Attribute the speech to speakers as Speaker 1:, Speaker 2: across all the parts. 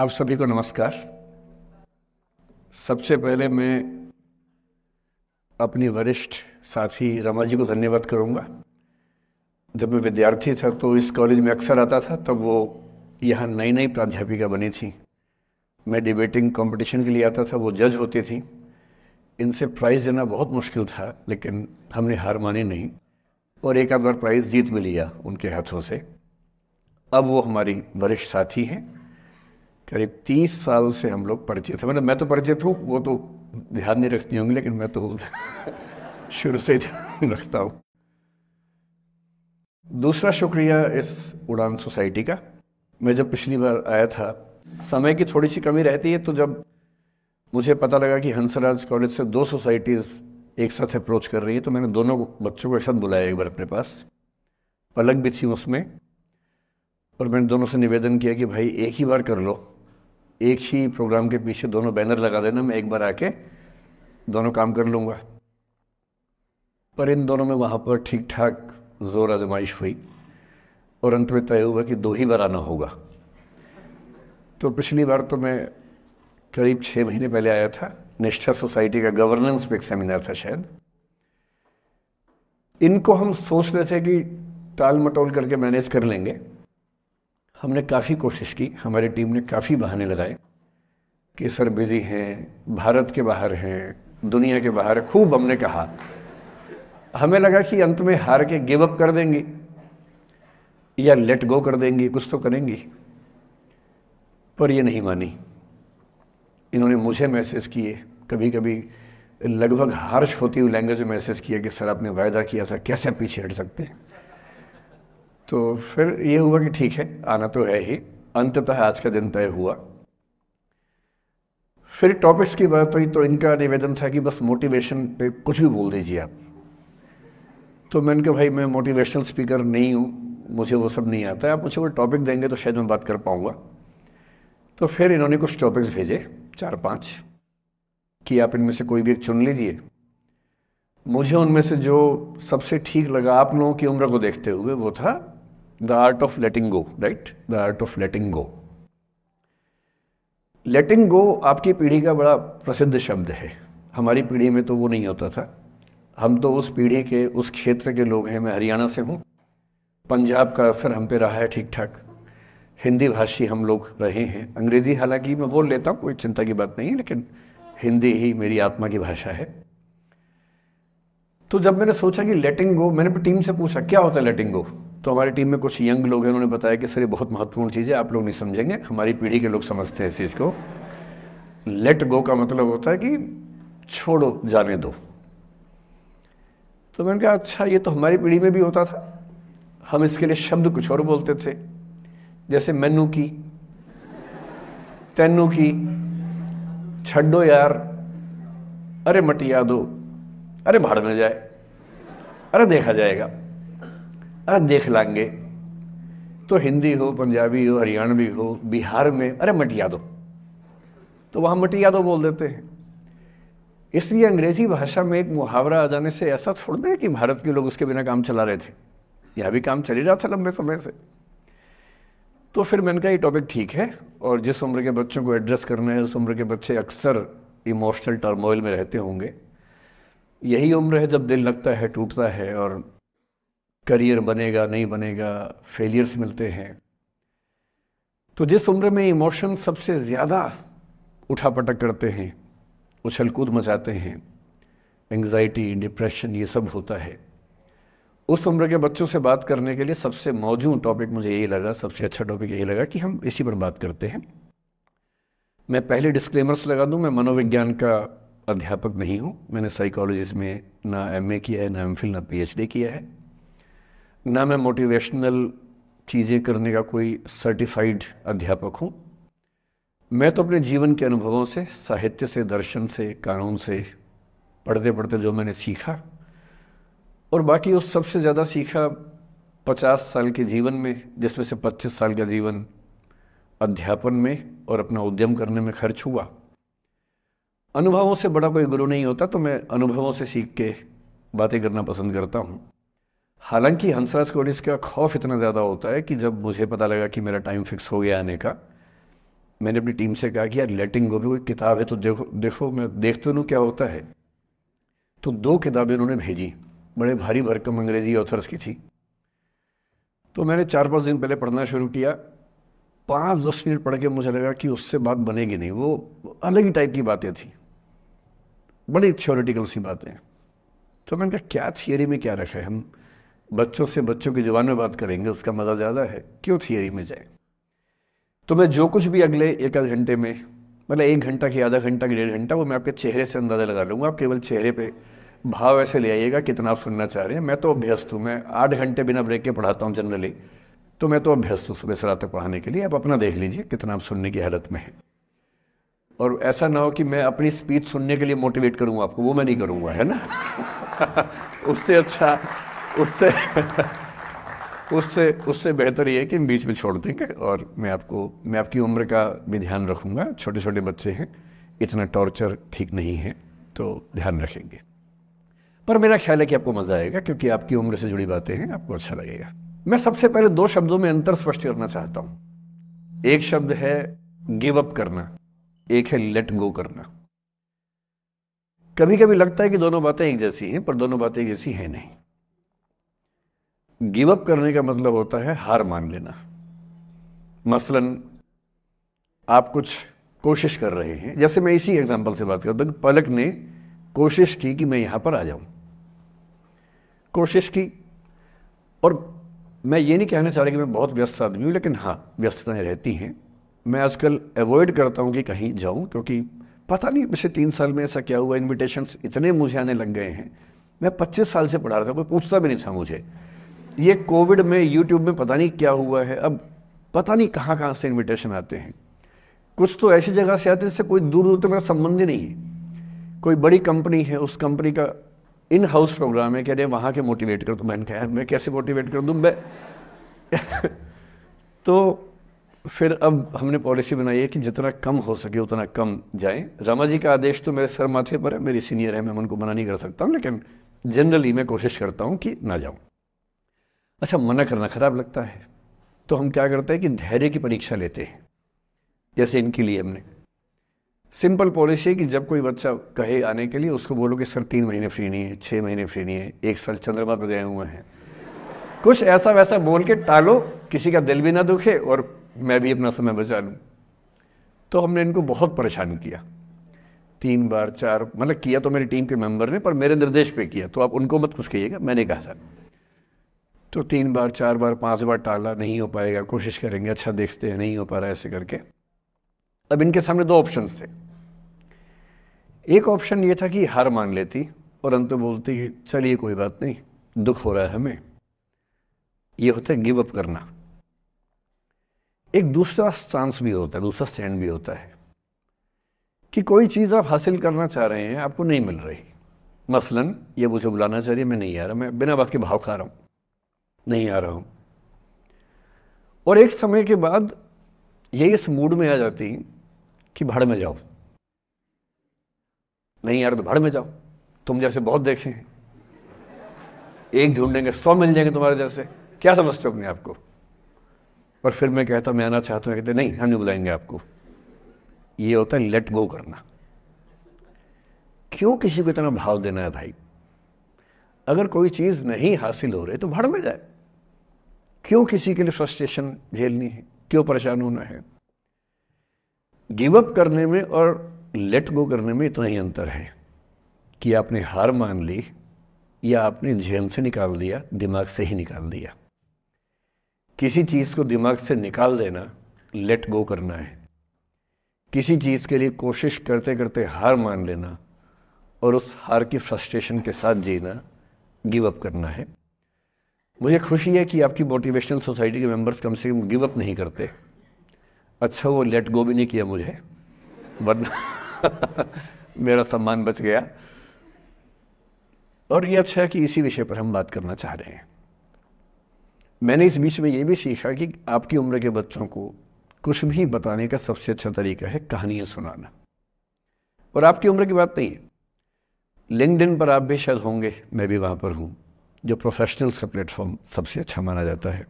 Speaker 1: आप सभी को नमस्कार सबसे पहले मैं अपनी वरिष्ठ साथी रमा जी को धन्यवाद करूंगा जब मैं विद्यार्थी था तो इस कॉलेज में अक्सर आता था तब वो यहाँ नई नई प्राध्यापिका बनी थी मैं डिबेटिंग कंपटीशन के लिए आता था वो जज होती थी इनसे प्राइज़ देना बहुत मुश्किल था लेकिन हमने हार मानी नहीं और एक आध बार प्राइज़ जीत भी लिया उनके हाथों से अब वो हमारी वरिष्ठ साथी हैं करीब तीस साल से हम लोग परिचित थे मतलब मैं तो परिचित हूँ वो तो ध्यान नहीं रखती होंगी लेकिन मैं तो शुरू से ध्यान रखता हूँ दूसरा शुक्रिया इस उड़ान सोसाइटी का मैं जब पिछली बार आया था समय की थोड़ी सी कमी रहती है तो जब मुझे पता लगा कि हंसराज कॉलेज से दो सोसाइटीज़ एक साथ अप्रोच कर रही है तो मैंने दोनों बच्चों को एक साथ बुलाया एक बार अपने पास पलक भी थी उसमें और मैंने दोनों से निवेदन किया कि भाई एक ही बार कर लो एक ही प्रोग्राम के पीछे दोनों बैनर लगा देना मैं एक बार आके दोनों काम कर लूँगा पर इन दोनों में वहाँ पर ठीक ठाक ज़ोर आजमाइश हुई और अंत में तय हुआ कि दो ही बार आना होगा तो पिछली बार तो मैं करीब छः महीने पहले आया था निष्ठा सोसाइटी का गवर्नेंस पे एक सेमिनार था शायद इनको हम सोच रहे थे कि टाल मटोल करके मैनेज कर लेंगे हमने काफ़ी कोशिश की हमारी टीम ने काफ़ी बहाने लगाए कि सर बिज़ी हैं भारत के बाहर हैं दुनिया के बाहर खूब हमने कहा हमें लगा कि अंत में हार के गिव अप कर देंगे या लेट गो कर देंगे कुछ तो करेंगी पर ये नहीं मानी इन्होंने मुझे मैसेज किए कभी कभी लगभग हार्श होती हुई लैंग्वेज में मैसेज किया कि सर आपने वायदा किया सर कैसे पीछे हट सकते हैं तो फिर ये हुआ कि ठीक है आना तो है ही अंततः आज का दिन तय हुआ फिर टॉपिक्स की बात हुई तो इनका निवेदन था कि बस मोटिवेशन पे कुछ भी बोल दीजिए आप तो मैंने कहा भाई मैं मोटिवेशनल स्पीकर नहीं हूँ मुझे वो सब नहीं आता आप मुझे वो टॉपिक देंगे तो शायद मैं बात कर पाऊँगा तो फिर इन्होंने कुछ टॉपिक्स भेजे चार पाँच कि आप इनमें से कोई भी एक चुन लीजिए मुझे उनमें से जो सबसे ठीक लगा आप लोगों की उम्र को देखते हुए वो था the art of letting go right the art of letting go letting go आपकी पीढ़ी का बड़ा प्रसिद्ध शब्द है हमारी पीढ़ी में तो वो नहीं होता था हम तो उस पीढ़ी के उस क्षेत्र के लोग हैं मैं हरियाणा से हूँ पंजाब का असर हम पे रहा है ठीक ठाक हिंदी भाषी हम लोग रहे हैं अंग्रेज़ी हालांकि मैं बोल लेता हूँ कोई चिंता की बात नहीं लेकिन हिंदी ही मेरी आत्मा की भाषा है तो जब मैंने सोचा कि लेटिंग गो मैंने टीम से पूछा क्या होता है लेटिंग गो तो हमारी टीम में कुछ यंग लोग हैं उन्होंने बताया कि सर ये बहुत महत्वपूर्ण चीज़ है आप लोग नहीं समझेंगे हमारी पीढ़ी के लोग समझते हैं इस चीज़ को लेट गो का मतलब होता है कि छोड़ो जाने दो तो मैंने कहा अच्छा ये तो हमारी पीढ़ी में भी होता था हम इसके लिए शब्द कुछ और बोलते थे जैसे मैनू की तेनू की छो यार अरे मटिया दो अरे भाड़ में जाए अरे देखा जाएगा अरे देख लाएंगे तो हिंदी हो पंजाबी हो हरियाणवी हो बिहार में अरे मट यादव तो वहाँ मट यादव बोल देते हैं इसलिए अंग्रेजी भाषा में एक मुहावरा आ जाने से ऐसा थोड़ा है कि भारत के लोग उसके बिना काम चला रहे थे यह भी काम चल ही रहा था लंबे समय से तो फिर मैंने कहा ये टॉपिक ठीक है और जिस उम्र के बच्चों को एड्रेस करना है उस उम्र के बच्चे अक्सर इमोशनल टर्मोइल में रहते होंगे यही उम्र है जब दिल लगता है टूटता है और करियर बनेगा नहीं बनेगा फेलियर्स मिलते हैं तो जिस उम्र में इमोशन सबसे ज़्यादा उठा पटक करते हैं उछल कूद मचाते हैं एंग्जाइटी डिप्रेशन ये सब होता है उस उम्र के बच्चों से बात करने के लिए सबसे मौजूद टॉपिक मुझे यही लगा सबसे अच्छा टॉपिक यही लगा कि हम इसी पर बात करते हैं मैं पहले डिस्क्लेमर्स लगा दूं मैं मनोविज्ञान का अध्यापक नहीं हूं मैंने साइकोलॉजिस्ट में ना एमए किया है ना एमफिल ना पीएचडी किया है ना मैं मोटिवेशनल चीज़ें करने का कोई सर्टिफाइड अध्यापक हूँ मैं तो अपने जीवन के अनुभवों से साहित्य से दर्शन से कानून से पढ़ते पढ़ते जो मैंने सीखा और बाकी उस सबसे ज़्यादा सीखा पचास साल के जीवन में जिसमें से पच्चीस साल का जीवन अध्यापन में और अपना उद्यम करने में खर्च हुआ अनुभवों से बड़ा कोई गुरु नहीं होता तो मैं अनुभवों से सीख के बातें करना पसंद करता हूँ हालांकि हंसराज कोडिस का खौफ इतना ज़्यादा होता है कि जब मुझे पता लगा कि मेरा टाइम फिक्स हो गया आने का मैंने अपनी टीम से कहा कि यार लेटिंग गो भी कोई किताब है तो देखो देखो मैं देखते हूँ क्या होता है तो दो किताबें उन्होंने भेजी बड़े भारी भरकम अंग्रेज़ी ऑथर्स की थी तो मैंने चार पाँच दिन पहले पढ़ना शुरू किया पाँच दस मिनट पढ़ के मुझे लगा कि उससे बात बनेगी नहीं वो अलग ही टाइप की बातें थी बड़ी थियोरिटिकल सी बातें तो मैंने कहा क्या थियोरी में क्या रखा है हम बच्चों से बच्चों की जुबान में बात करेंगे उसका मज़ा ज़्यादा है क्यों थियरी में जाए तो मैं जो कुछ भी अगले एक आध घंटे में मतलब एक घंटा की आधा घंटा की डेढ़ घंटा वो मैं आपके चेहरे से अंदाज़ा लगा लूँगा आप केवल चेहरे पर भाव ऐसे ले आइएगा कितना आप सुनना चाह रहे हैं मैं तो अभ्यस्त हूँ मैं आठ घंटे बिना ब्रेक के पढ़ाता हूँ जनरली तो मैं तो अभ्यस्त हूँ सुबह से रात तक पढ़ाने के लिए आप अपना देख लीजिए कितना आप सुनने की हालत में है और ऐसा ना हो कि मैं अपनी स्पीच सुनने के लिए मोटिवेट करूँगा आपको वो मैं नहीं करूँगा है ना उससे अच्छा उससे उससे उससे बेहतर ये है कि हम बीच में छोड़ देंगे और मैं आपको मैं आपकी उम्र का भी ध्यान रखूँगा छोटे छोटे बच्चे हैं इतना टॉर्चर ठीक नहीं है तो ध्यान रखेंगे पर मेरा ख्याल है कि आपको मज़ा आएगा क्योंकि आपकी उम्र से जुड़ी बातें हैं आपको अच्छा लगेगा मैं सबसे पहले दो शब्दों में अंतर स्पष्ट करना चाहता हूं एक शब्द है गिव अप करना एक है लेट गो करना कभी कभी लगता है कि दोनों बातें एक जैसी हैं पर दोनों बातें एक जैसी हैं नहीं गिव अप करने का मतलब होता है हार मान लेना मसलन आप कुछ कोशिश कर रहे हैं जैसे मैं इसी एग्जाम्पल से बात करता हूँ पलक ने कोशिश की कि मैं यहां पर आ जाऊं कोशिश की और मैं ये नहीं कहना चाह रहा कि मैं बहुत व्यस्त आदमी हूं लेकिन हाँ व्यस्तताएं रहती हैं मैं आजकल अवॉइड करता हूं कि कहीं जाऊं क्योंकि पता नहीं पिछले तीन साल में ऐसा क्या हुआ इन्विटेशन इतने मुझे आने लग गए हैं मैं पच्चीस साल से पढ़ा रहा था कोई पूछता भी नहीं था मुझे ये कोविड में यूट्यूब में पता नहीं क्या हुआ है अब पता नहीं कहाँ कहाँ से इन्विटेशन आते हैं कुछ तो ऐसी जगह से आते हैं जिससे कोई दूर दूर तक मेरा संबंध ही नहीं है कोई बड़ी कंपनी है उस कंपनी का इन हाउस प्रोग्राम है कह रहे वहाँ के मोटिवेट कर दो मैंने कहा मैं कैसे मोटिवेट कर दूँ मैं तो फिर अब हमने पॉलिसी बनाई है कि जितना कम हो सके उतना कम जाए रामा जी का आदेश तो मेरे सर माथे पर है मेरी सीनियर है मैं उनको मना नहीं कर सकता हूँ लेकिन जनरली मैं कोशिश करता हूँ कि ना जाऊँ अच्छा मना करना ख़राब लगता है तो हम क्या करते हैं कि धैर्य की परीक्षा लेते हैं जैसे इनके लिए हमने सिंपल पॉलिसी है कि जब कोई बच्चा कहे आने के लिए उसको बोलो कि सर तीन महीने फ्री नहीं है छः महीने फ्री नहीं है एक साल चंद्रमा पर गए हुए हैं कुछ ऐसा वैसा बोल के टालो किसी का दिल भी ना दुखे और मैं भी अपना समय बचा लूँ तो हमने इनको बहुत परेशान किया तीन बार चार मतलब किया तो मेरी टीम के मेंबर ने पर मेरे निर्देश पे किया तो आप उनको मत कुछ कहिएगा मैंने कहा सर तो तीन बार चार बार पांच बार टाला नहीं हो पाएगा कोशिश करेंगे अच्छा देखते हैं नहीं हो पा रहा ऐसे करके अब इनके सामने दो ऑप्शन थे एक ऑप्शन ये था कि हार मान लेती और अंत बोलती कि चलिए कोई बात नहीं दुख हो रहा है हमें ये होता है गिव अप करना एक दूसरा चांस भी होता है दूसरा स्टैंड भी होता है कि कोई चीज़ आप हासिल करना चाह रहे हैं आपको नहीं मिल रही मसलन ये मुझे बुलाना चाह रही है मैं नहीं आ रहा मैं बिना बात के भाव खा रहा हूँ नहीं आ रहा हूं और एक समय के बाद ये इस मूड में आ जाती कि भाड़ में जाओ नहीं यार तो भाड़ में जाओ तुम जैसे बहुत देखे हैं एक ढूंढेंगे सौ मिल जाएंगे तुम्हारे जैसे क्या समझते हो अपने आपको पर फिर मैं कहता मैं आना चाहता हूँ कहते नहीं हम नहीं बुलाएंगे आपको ये होता है लेट गो करना क्यों किसी को इतना भाव देना है भाई अगर कोई चीज़ नहीं हासिल हो रही तो भाड़ में जाए क्यों किसी के लिए फ्रस्ट्रेशन झेलनी है क्यों परेशान होना है गिव अप करने में और लेट गो करने में इतना ही अंतर है कि आपने हार मान ली या आपने जहन से निकाल दिया दिमाग से ही निकाल दिया किसी चीज़ को दिमाग से निकाल देना लेट गो करना है किसी चीज़ के लिए कोशिश करते करते हार मान लेना और उस हार की फ्रस्ट्रेशन के साथ जीना गिव अप करना है मुझे खुशी है कि आपकी मोटिवेशनल सोसाइटी के मेंबर्स कम से कम गिव अप नहीं करते अच्छा वो लेट गो भी नहीं किया मुझे वरना मेरा सम्मान बच गया और ये अच्छा है कि इसी विषय पर हम बात करना चाह रहे हैं मैंने इस बीच में ये भी सीखा कि आपकी उम्र के बच्चों को कुछ भी बताने का सबसे अच्छा तरीका है कहानियां सुनाना और आपकी उम्र की बात नहीं है लिंकड पर आप भी शायद होंगे मैं भी वहां पर हूं जो प्रोफेशनल्स का प्लेटफॉर्म सबसे अच्छा माना जाता है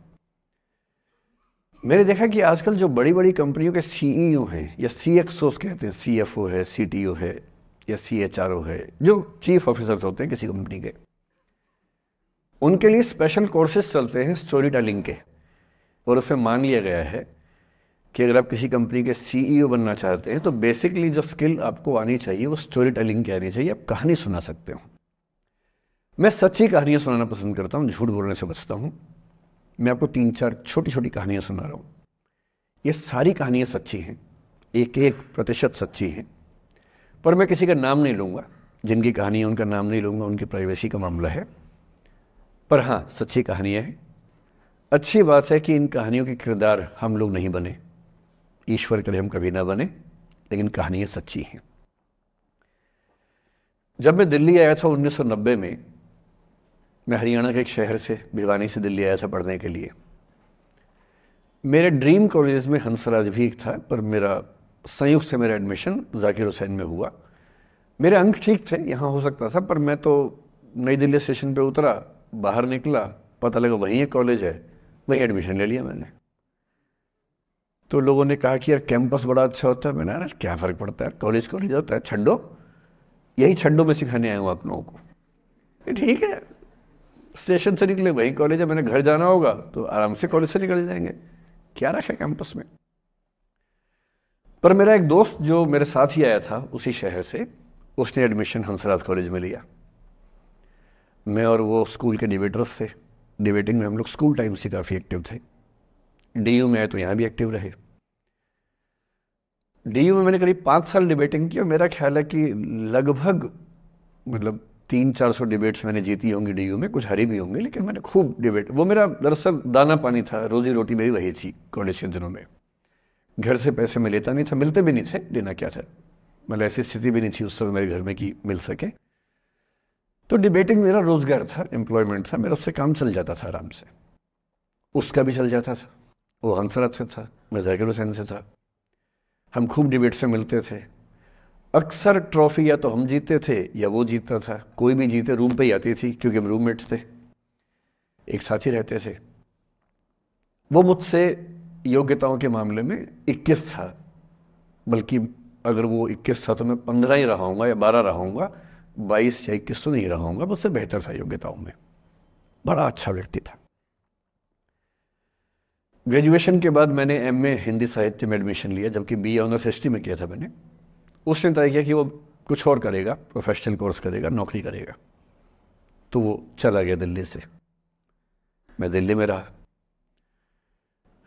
Speaker 1: मैंने देखा कि आजकल जो बड़ी बड़ी कंपनियों के सीईओ e हैं या सी कहते हैं सी है सी है या सी है जो चीफ ऑफिसर्स होते हैं किसी कंपनी के उनके लिए स्पेशल कोर्सेज चलते हैं स्टोरी टेलिंग के और उसमें मान लिया गया है कि अगर आप किसी कंपनी के सीईओ e बनना चाहते हैं तो बेसिकली जो स्किल आपको आनी चाहिए वो स्टोरी टेलिंग की आनी चाहिए आप कहानी सुना सकते हो मैं सच्ची कहानियाँ सुनाना पसंद करता हूँ झूठ बोलने से बचता हूँ मैं आपको तीन चार छोटी छोटी कहानियाँ सुना रहा हूँ ये सारी कहानियाँ सच्ची हैं एक एक प्रतिशत सच्ची हैं पर मैं किसी का नाम नहीं लूँगा जिनकी कहानी है उनका नाम नहीं लूँगा उनकी प्राइवेसी का मामला है पर हाँ सच्ची कहानियाँ हैं अच्छी बात है कि इन कहानियों के किरदार हम लोग नहीं बने ईश्वर करे हम कभी ना बने लेकिन कहानियाँ सच्ची हैं जब मैं दिल्ली आया था 1990 में मैं हरियाणा के एक शहर से भिवानी से दिल्ली आया था पढ़ने के लिए मेरे ड्रीम कॉलेज में हंसराज भी एक था पर मेरा संयुक्त से मेरा एडमिशन जाकिर हुसैन में हुआ मेरे अंक ठीक थे यहाँ हो सकता था पर मैं तो नई दिल्ली स्टेशन पे उतरा बाहर निकला पता लगा वहीं एक कॉलेज है वहीं एडमिशन ले लिया मैंने तो लोगों ने कहा कि यार कैंपस बड़ा अच्छा होता है मैंने यार क्या फ़र्क पड़ता है कॉलेज कॉलेज होता है छंडो यही छंडो में सिखाने आया हूँ आप लोगों को ठीक है स्टेशन से निकले वही कॉलेज है मैंने घर जाना होगा तो आराम से कॉलेज से निकल जाएंगे क्या रखा कैंपस में पर मेरा एक दोस्त जो मेरे साथ ही आया था उसी शहर से उसने एडमिशन हंसराज कॉलेज में लिया मैं और वो स्कूल के डिबेटर्स थे डिबेटिंग में हम लोग स्कूल टाइम से काफ़ी एक्टिव थे डी में आए तो यहाँ भी एक्टिव रहे डी में मैंने करीब पाँच साल डिबेटिंग की और मेरा ख्याल है कि लगभग मतलब तीन चार सौ डिबेट्स मैंने जीती होंगी डी में कुछ हरी भी होंगी लेकिन मैंने खूब डिबेट वो मेरा दरअसल दाना पानी था रोजी रोटी मेरी वही थी कॉलेज के दिनों में घर से पैसे में लेता नहीं था मिलते भी नहीं थे देना क्या था मतलब ऐसी स्थिति भी नहीं थी उस समय मेरे घर में कि मिल सके तो डिबेटिंग मेरा रोजगार था एम्प्लॉयमेंट था मेरा उससे काम चल जाता था आराम से उसका भी चल जाता था वो हंसरत से अच्छा था मैं जाकिर हुसैन से था हम खूब डिबेट्स में मिलते थे अक्सर ट्रॉफी या तो हम जीतते थे या वो जीतता था कोई भी जीते रूम पे ही आती थी क्योंकि हम रूममेट्स थे एक साथ ही रहते थे वो मुझसे योग्यताओं के मामले में 21 था बल्कि अगर वो 21 था तो मैं पंद्रह ही रहाऊँगा या रहा रहाऊँगा बाईस या इक्कीस तो नहीं रहाऊँगा मुझसे बेहतर था योग्यताओं में बड़ा अच्छा व्यक्ति था ग्रेजुएशन के बाद मैंने एमए हिंदी साहित्य में एडमिशन लिया जबकि बी ऑनर्स हिस्ट्री में किया था मैंने उसने तय किया कि वो कुछ और करेगा प्रोफेशनल कोर्स करेगा नौकरी करेगा तो वो चला गया दिल्ली से मैं दिल्ली में रहा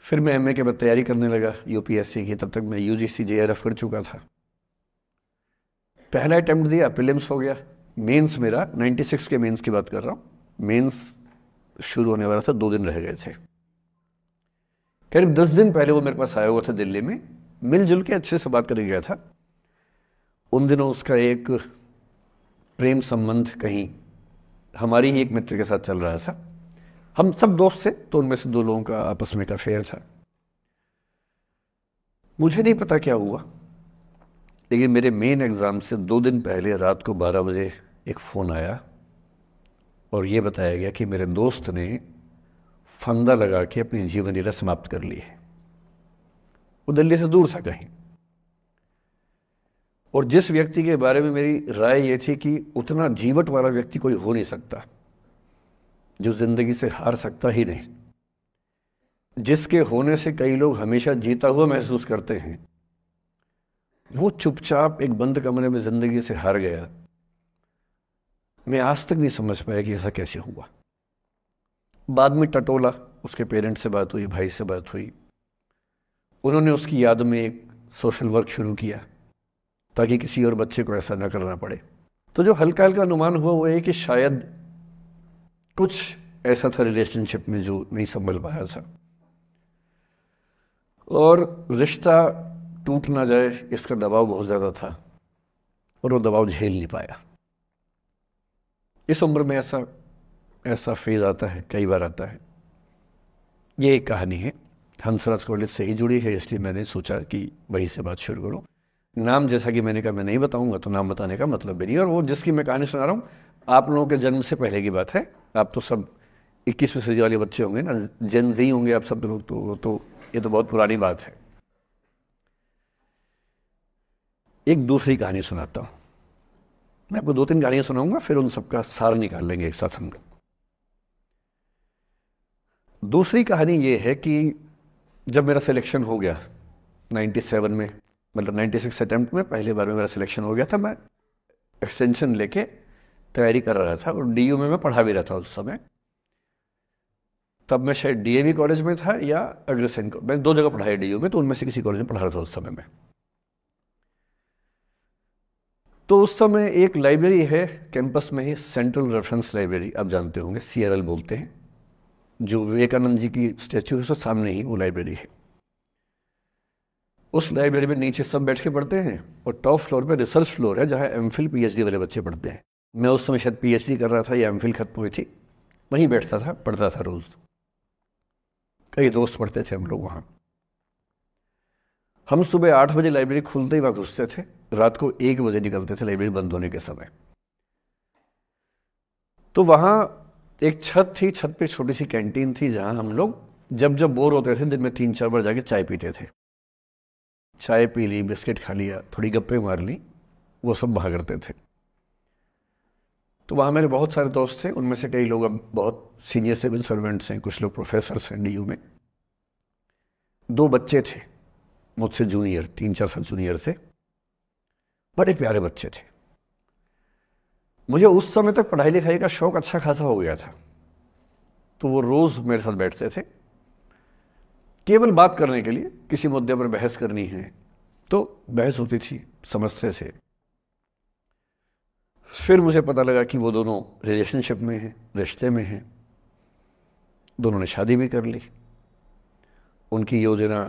Speaker 1: फिर मैं एमए के बाद तैयारी करने लगा यूपीएससी की तब तक मैं यूजीसी जेआरएफ कर चुका था पहला अटैम्प्ट दिया प्रिलिम्स हो गया मेंस मेरा 96 के मेंस की बात कर रहा हूँ मेंस शुरू होने वाला था दो दिन रह गए थे करीब दस दिन पहले वो मेरे पास आया हुआ था दिल्ली में मिलजुल के अच्छे से बात करके गया था उन दिनों उसका एक प्रेम संबंध कहीं हमारी ही एक मित्र के साथ चल रहा था हम सब दोस्त थे तो उनमें से दो लोगों का आपस में एक अफेयर था मुझे नहीं पता क्या हुआ लेकिन मेरे मेन एग्ज़ाम से दो दिन पहले रात को 12 बजे एक फ़ोन आया और ये बताया गया कि मेरे दोस्त ने फंदा लगा के अपनी जीवन लीला समाप्त कर ली है वो दिल्ली से दूर था कहीं और जिस व्यक्ति के बारे में मेरी राय ये थी कि उतना जीवट वाला व्यक्ति कोई हो नहीं सकता जो ज़िंदगी से हार सकता ही नहीं जिसके होने से कई लोग हमेशा जीता हुआ महसूस करते हैं वो चुपचाप एक बंद कमरे में ज़िंदगी से हार गया मैं आज तक नहीं समझ पाया कि ऐसा कैसे हुआ बाद में टटोला उसके पेरेंट्स से बात हुई भाई से बात हुई उन्होंने उसकी याद में एक सोशल वर्क शुरू किया ताकि किसी और बच्चे को ऐसा ना करना पड़े तो जो हल्का हल्का अनुमान हुआ वो ये कि शायद कुछ ऐसा था रिलेशनशिप में जो नहीं संभल पाया था और रिश्ता टूट ना जाए इसका दबाव बहुत ज़्यादा था और वो दबाव झेल नहीं पाया इस उम्र में ऐसा ऐसा फेज आता है कई बार आता है ये एक कहानी है हंसराज कॉलेज से ही जुड़ी है इसलिए मैंने सोचा कि वहीं से बात शुरू करूँ नाम जैसा कि मैंने कहा मैं नहीं बताऊंगा तो नाम बताने का मतलब भी नहीं और वो जिसकी मैं कहानी सुना रहा हूँ आप लोगों के जन्म से पहले की बात है आप तो सब इक्कीसवीं सदी वाले बच्चे होंगे ना जन जी होंगे आप सब लोग तो तो ये तो बहुत पुरानी बात है एक दूसरी कहानी सुनाता हूँ मैं आपको दो तीन कहानियां सुनाऊंगा फिर उन सबका सार निकाल लेंगे एक साथ हम लोग दूसरी कहानी ये है कि जब मेरा सिलेक्शन हो गया 97 में मतलब सिक्स अटैम्प्ट में पहली बार में मेरा सिलेक्शन हो गया था मैं एक्सटेंशन लेके तैयारी कर रहा था और डी में मैं पढ़ा भी रहा था उस समय तब मैं शायद डी कॉलेज में था या अग्रसेन मैंने दो जगह पढ़ाई डी में तो उनमें से किसी कॉलेज में पढ़ा रहा था उस समय में तो उस समय एक लाइब्रेरी है कैंपस में ही सेंट्रल रेफरेंस लाइब्रेरी आप जानते होंगे सी बोलते हैं जो विवेकानंद जी की स्टैचू है उसके सामने ही वो लाइब्रेरी है उस लाइब्रेरी में नीचे सब बैठ के पढ़ते हैं और टॉप फ्लोर पे रिसर्च फ्लोर है जहाँ एम फिल वाले बच्चे पढ़ते हैं मैं उस समय शायद पी कर रहा था या एम खत्म हुई थी वहीं बैठता था पढ़ता था रोज़ कई दोस्त पढ़ते थे हम लोग वहाँ हम सुबह आठ बजे लाइब्रेरी खुलते ही वहाँ घुसते थे रात को एक बजे निकलते थे लाइब्रेरी बंद होने के समय तो वहाँ एक छत थी छत पे छोटी सी कैंटीन थी जहाँ हम लोग जब जब बोर होते थे दिन में तीन चार बार जाके चाय पीते थे चाय पी ली बिस्किट खा लिया थोड़ी गप्पे मार ली वो सब भाग करते थे तो वहाँ मेरे बहुत सारे दोस्त थे उनमें से कई लोग अब बहुत सीनियर सिविल सर्वेंट्स हैं कुछ लोग प्रोफेसर हैं डी में दो बच्चे थे मुझसे जूनियर तीन चार साल जूनियर थे बड़े प्यारे बच्चे थे मुझे उस समय तक पढ़ाई लिखाई का शौक अच्छा खासा हो गया था तो वो रोज़ मेरे साथ बैठते थे केवल बात करने के लिए किसी मुद्दे पर बहस करनी है तो बहस होती थी समस्या से फिर मुझे पता लगा कि वो दोनों रिलेशनशिप में हैं रिश्ते में हैं दोनों ने शादी भी कर ली उनकी योजना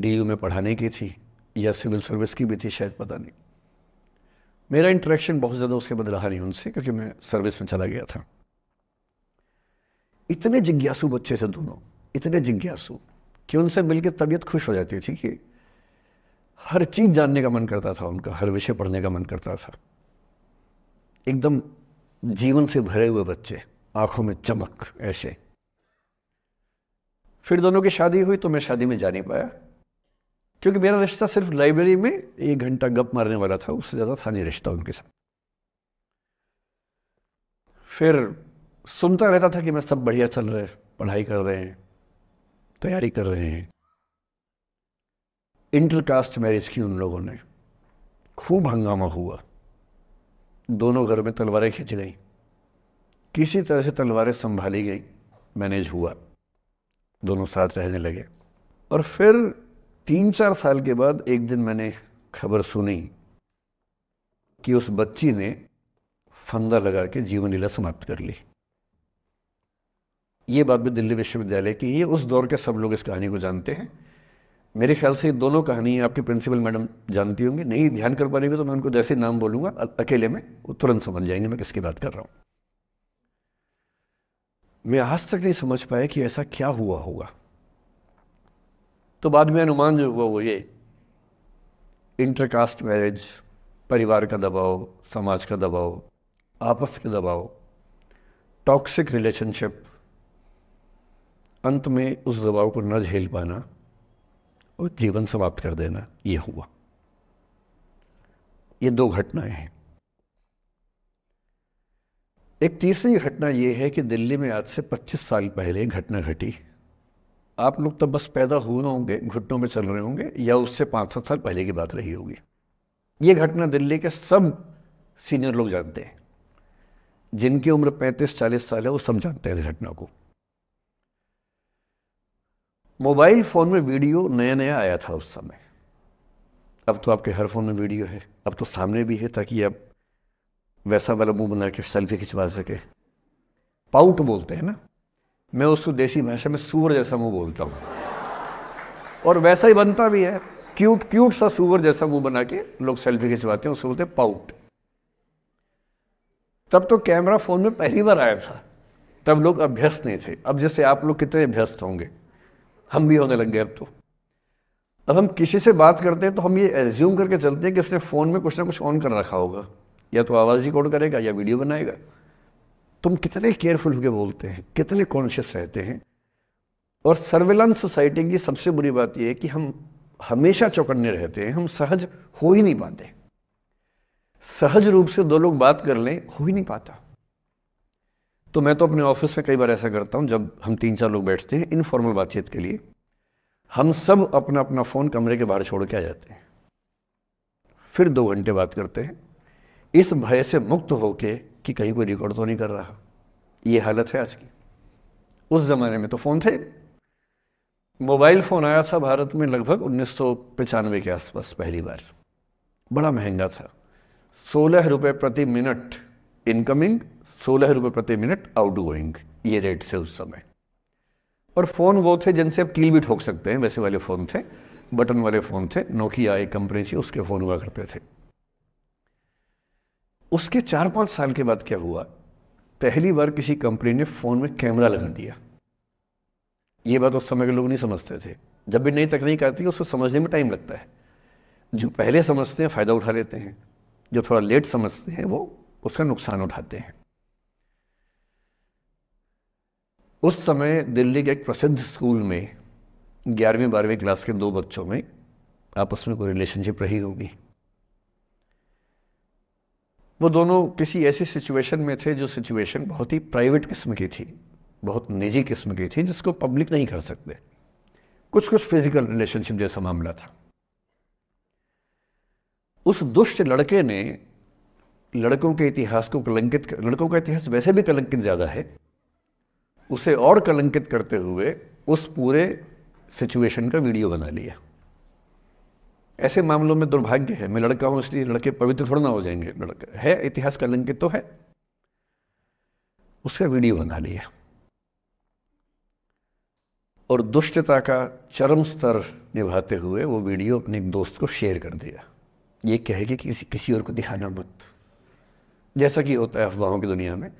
Speaker 1: डी में पढ़ाने की थी या सिविल सर्विस की भी थी शायद पता नहीं मेरा इंटरेक्शन बहुत ज़्यादा उसके बाद रहा नहीं उनसे क्योंकि मैं सर्विस में चला गया था इतने जिज्ञासु बच्चे थे दोनों इतने जिज्ञासु कि उनसे मिलकर तबीयत खुश हो जाती थी कि हर चीज़ जानने का मन करता था उनका हर विषय पढ़ने का मन करता था एकदम जीवन से भरे हुए बच्चे आंखों में चमक ऐसे फिर दोनों की शादी हुई तो मैं शादी में जा नहीं पाया क्योंकि मेरा रिश्ता सिर्फ लाइब्रेरी में एक घंटा गप मारने वाला था उससे ज़्यादा था नहीं रिश्ता उनके साथ फिर सुनता रहता था कि मैं सब बढ़िया चल रहे पढ़ाई कर रहे हैं तैयारी कर रहे हैं इंटरकास्ट मैरिज की उन लोगों ने खूब हंगामा हुआ दोनों घर में तलवारें खिंच गई किसी तरह से तलवारें संभाली गई मैनेज हुआ दोनों साथ रहने लगे और फिर तीन चार साल के बाद एक दिन मैंने खबर सुनी कि उस बच्ची ने फंदा लगा के जीवन लीला समाप्त कर ली ये बात भी दिल्ली विश्वविद्यालय की है उस दौर के सब लोग इस कहानी को जानते हैं मेरे ख्याल से दोनों कहानी आपकी प्रिंसिपल मैडम जानती होंगी नहीं ध्यान कर पाएंगे तो मैं उनको जैसे नाम बोलूँगा अकेले में वो तुरंत समझ जाएंगे मैं किसकी बात कर रहा हूँ मैं आज तक नहीं समझ पाया कि ऐसा क्या हुआ होगा तो बाद में अनुमान जो हुआ वो ये इंटरकास्ट मैरिज परिवार का दबाव समाज का दबाव आपस के दबाव टॉक्सिक रिलेशनशिप अंत में उस दबाव को न झेल पाना और जीवन समाप्त कर देना यह हुआ ये दो घटनाएं हैं एक तीसरी घटना यह है कि दिल्ली में आज से 25 साल पहले घटना घटी आप लोग तो बस पैदा हुए होंगे घुटनों में चल रहे होंगे या उससे पांच सात साल पहले की बात रही होगी ये घटना दिल्ली के सब सीनियर लोग जानते हैं जिनकी उम्र 35-40 साल है वो सब जानते हैं इस घटना को मोबाइल फ़ोन में वीडियो नया नया आया था उस समय अब तो आपके हर फ़ोन में वीडियो है अब तो सामने भी है ताकि आप वैसा वाला मुंह बना के सेल्फी खिंचवा सके पाउट बोलते हैं ना मैं उसको देसी भाषा में सूअर जैसा मुंह बोलता हूँ और वैसा ही बनता भी है क्यूट क्यूट सा सूअर जैसा मुंह बना के लोग सेल्फी खिंचवाते हैं उसको बोलते हैं पाउट तब तो कैमरा फोन में पहली बार आया था तब लोग अभ्यस्त नहीं थे अब जैसे आप लोग कितने अभ्यस्त होंगे हम भी होने लग गए अब तो अब हम किसी से बात करते हैं तो हम ये एज्यूम करके चलते हैं कि उसने फ़ोन में कुछ ना कुछ ऑन कर रखा होगा या तो आवाज़ रिकॉर्ड करेगा या वीडियो बनाएगा तुम कितने केयरफुल होकर बोलते हैं कितने कॉन्शियस रहते हैं और सर्वेलेंस सोसाइटी की सबसे बुरी बात यह है कि हम हमेशा चौकन्ने रहते हैं हम सहज हो ही नहीं पाते सहज रूप से दो लोग बात कर लें हो ही नहीं पाता तो मैं तो अपने ऑफिस में कई बार ऐसा करता हूँ जब हम तीन चार लोग बैठते हैं इनफॉर्मल बातचीत के लिए हम सब अपना अपना फ़ोन कमरे के बाहर छोड़ के आ जाते हैं फिर दो घंटे बात करते हैं इस भय से मुक्त होके कि कहीं कोई रिकॉर्ड तो नहीं कर रहा ये हालत है आज की उस ज़माने में तो फ़ोन थे मोबाइल फ़ोन आया था भारत में लगभग उन्नीस के आसपास पहली बार बड़ा महंगा था सोलह रुपये प्रति मिनट इनकमिंग सोलह रुपये प्रति मिनट आउट गोइंग ये रेट से उस समय और फ़ोन वो थे जिनसे आप कील भी ठोक सकते हैं वैसे वाले फ़ोन थे बटन वाले फ़ोन थे नोकिया एक कंपनी थी उसके फ़ोन हुआ करते थे उसके चार पाँच साल के बाद क्या हुआ पहली बार किसी कंपनी ने फ़ोन में कैमरा लगा दिया ये बात उस समय के लोग नहीं समझते थे जब भी नई तकनीक आती है उसको समझने में टाइम लगता है जो पहले समझते हैं फ़ायदा उठा लेते हैं जो थोड़ा लेट समझते हैं वो उसका नुकसान उठाते हैं उस समय दिल्ली के एक प्रसिद्ध स्कूल में ग्यारहवीं बारहवीं क्लास के दो बच्चों में आपस में कोई रिलेशनशिप रही होगी वो दोनों किसी ऐसी सिचुएशन में थे जो सिचुएशन बहुत ही प्राइवेट किस्म की थी बहुत निजी किस्म की थी जिसको पब्लिक नहीं कर सकते कुछ कुछ फिजिकल रिलेशनशिप जैसा मामला था उस दुष्ट लड़के ने लड़कों के इतिहास को कलंकित लड़कों का इतिहास वैसे भी कलंकित ज़्यादा है उसे और कलंकित करते हुए उस पूरे सिचुएशन का वीडियो बना लिया ऐसे मामलों में दुर्भाग्य है मैं लड़का हूं इसलिए लड़के पवित्र थोड़ा ना हो जाएंगे लड़का है इतिहास कलंकित तो है उसका वीडियो बना लिया और दुष्टता का चरम स्तर निभाते हुए वो वीडियो अपने एक दोस्त को शेयर कर दिया ये कहेगी कि किसी किसी और को दिखाना मत जैसा कि होता है अफवाहों की दुनिया में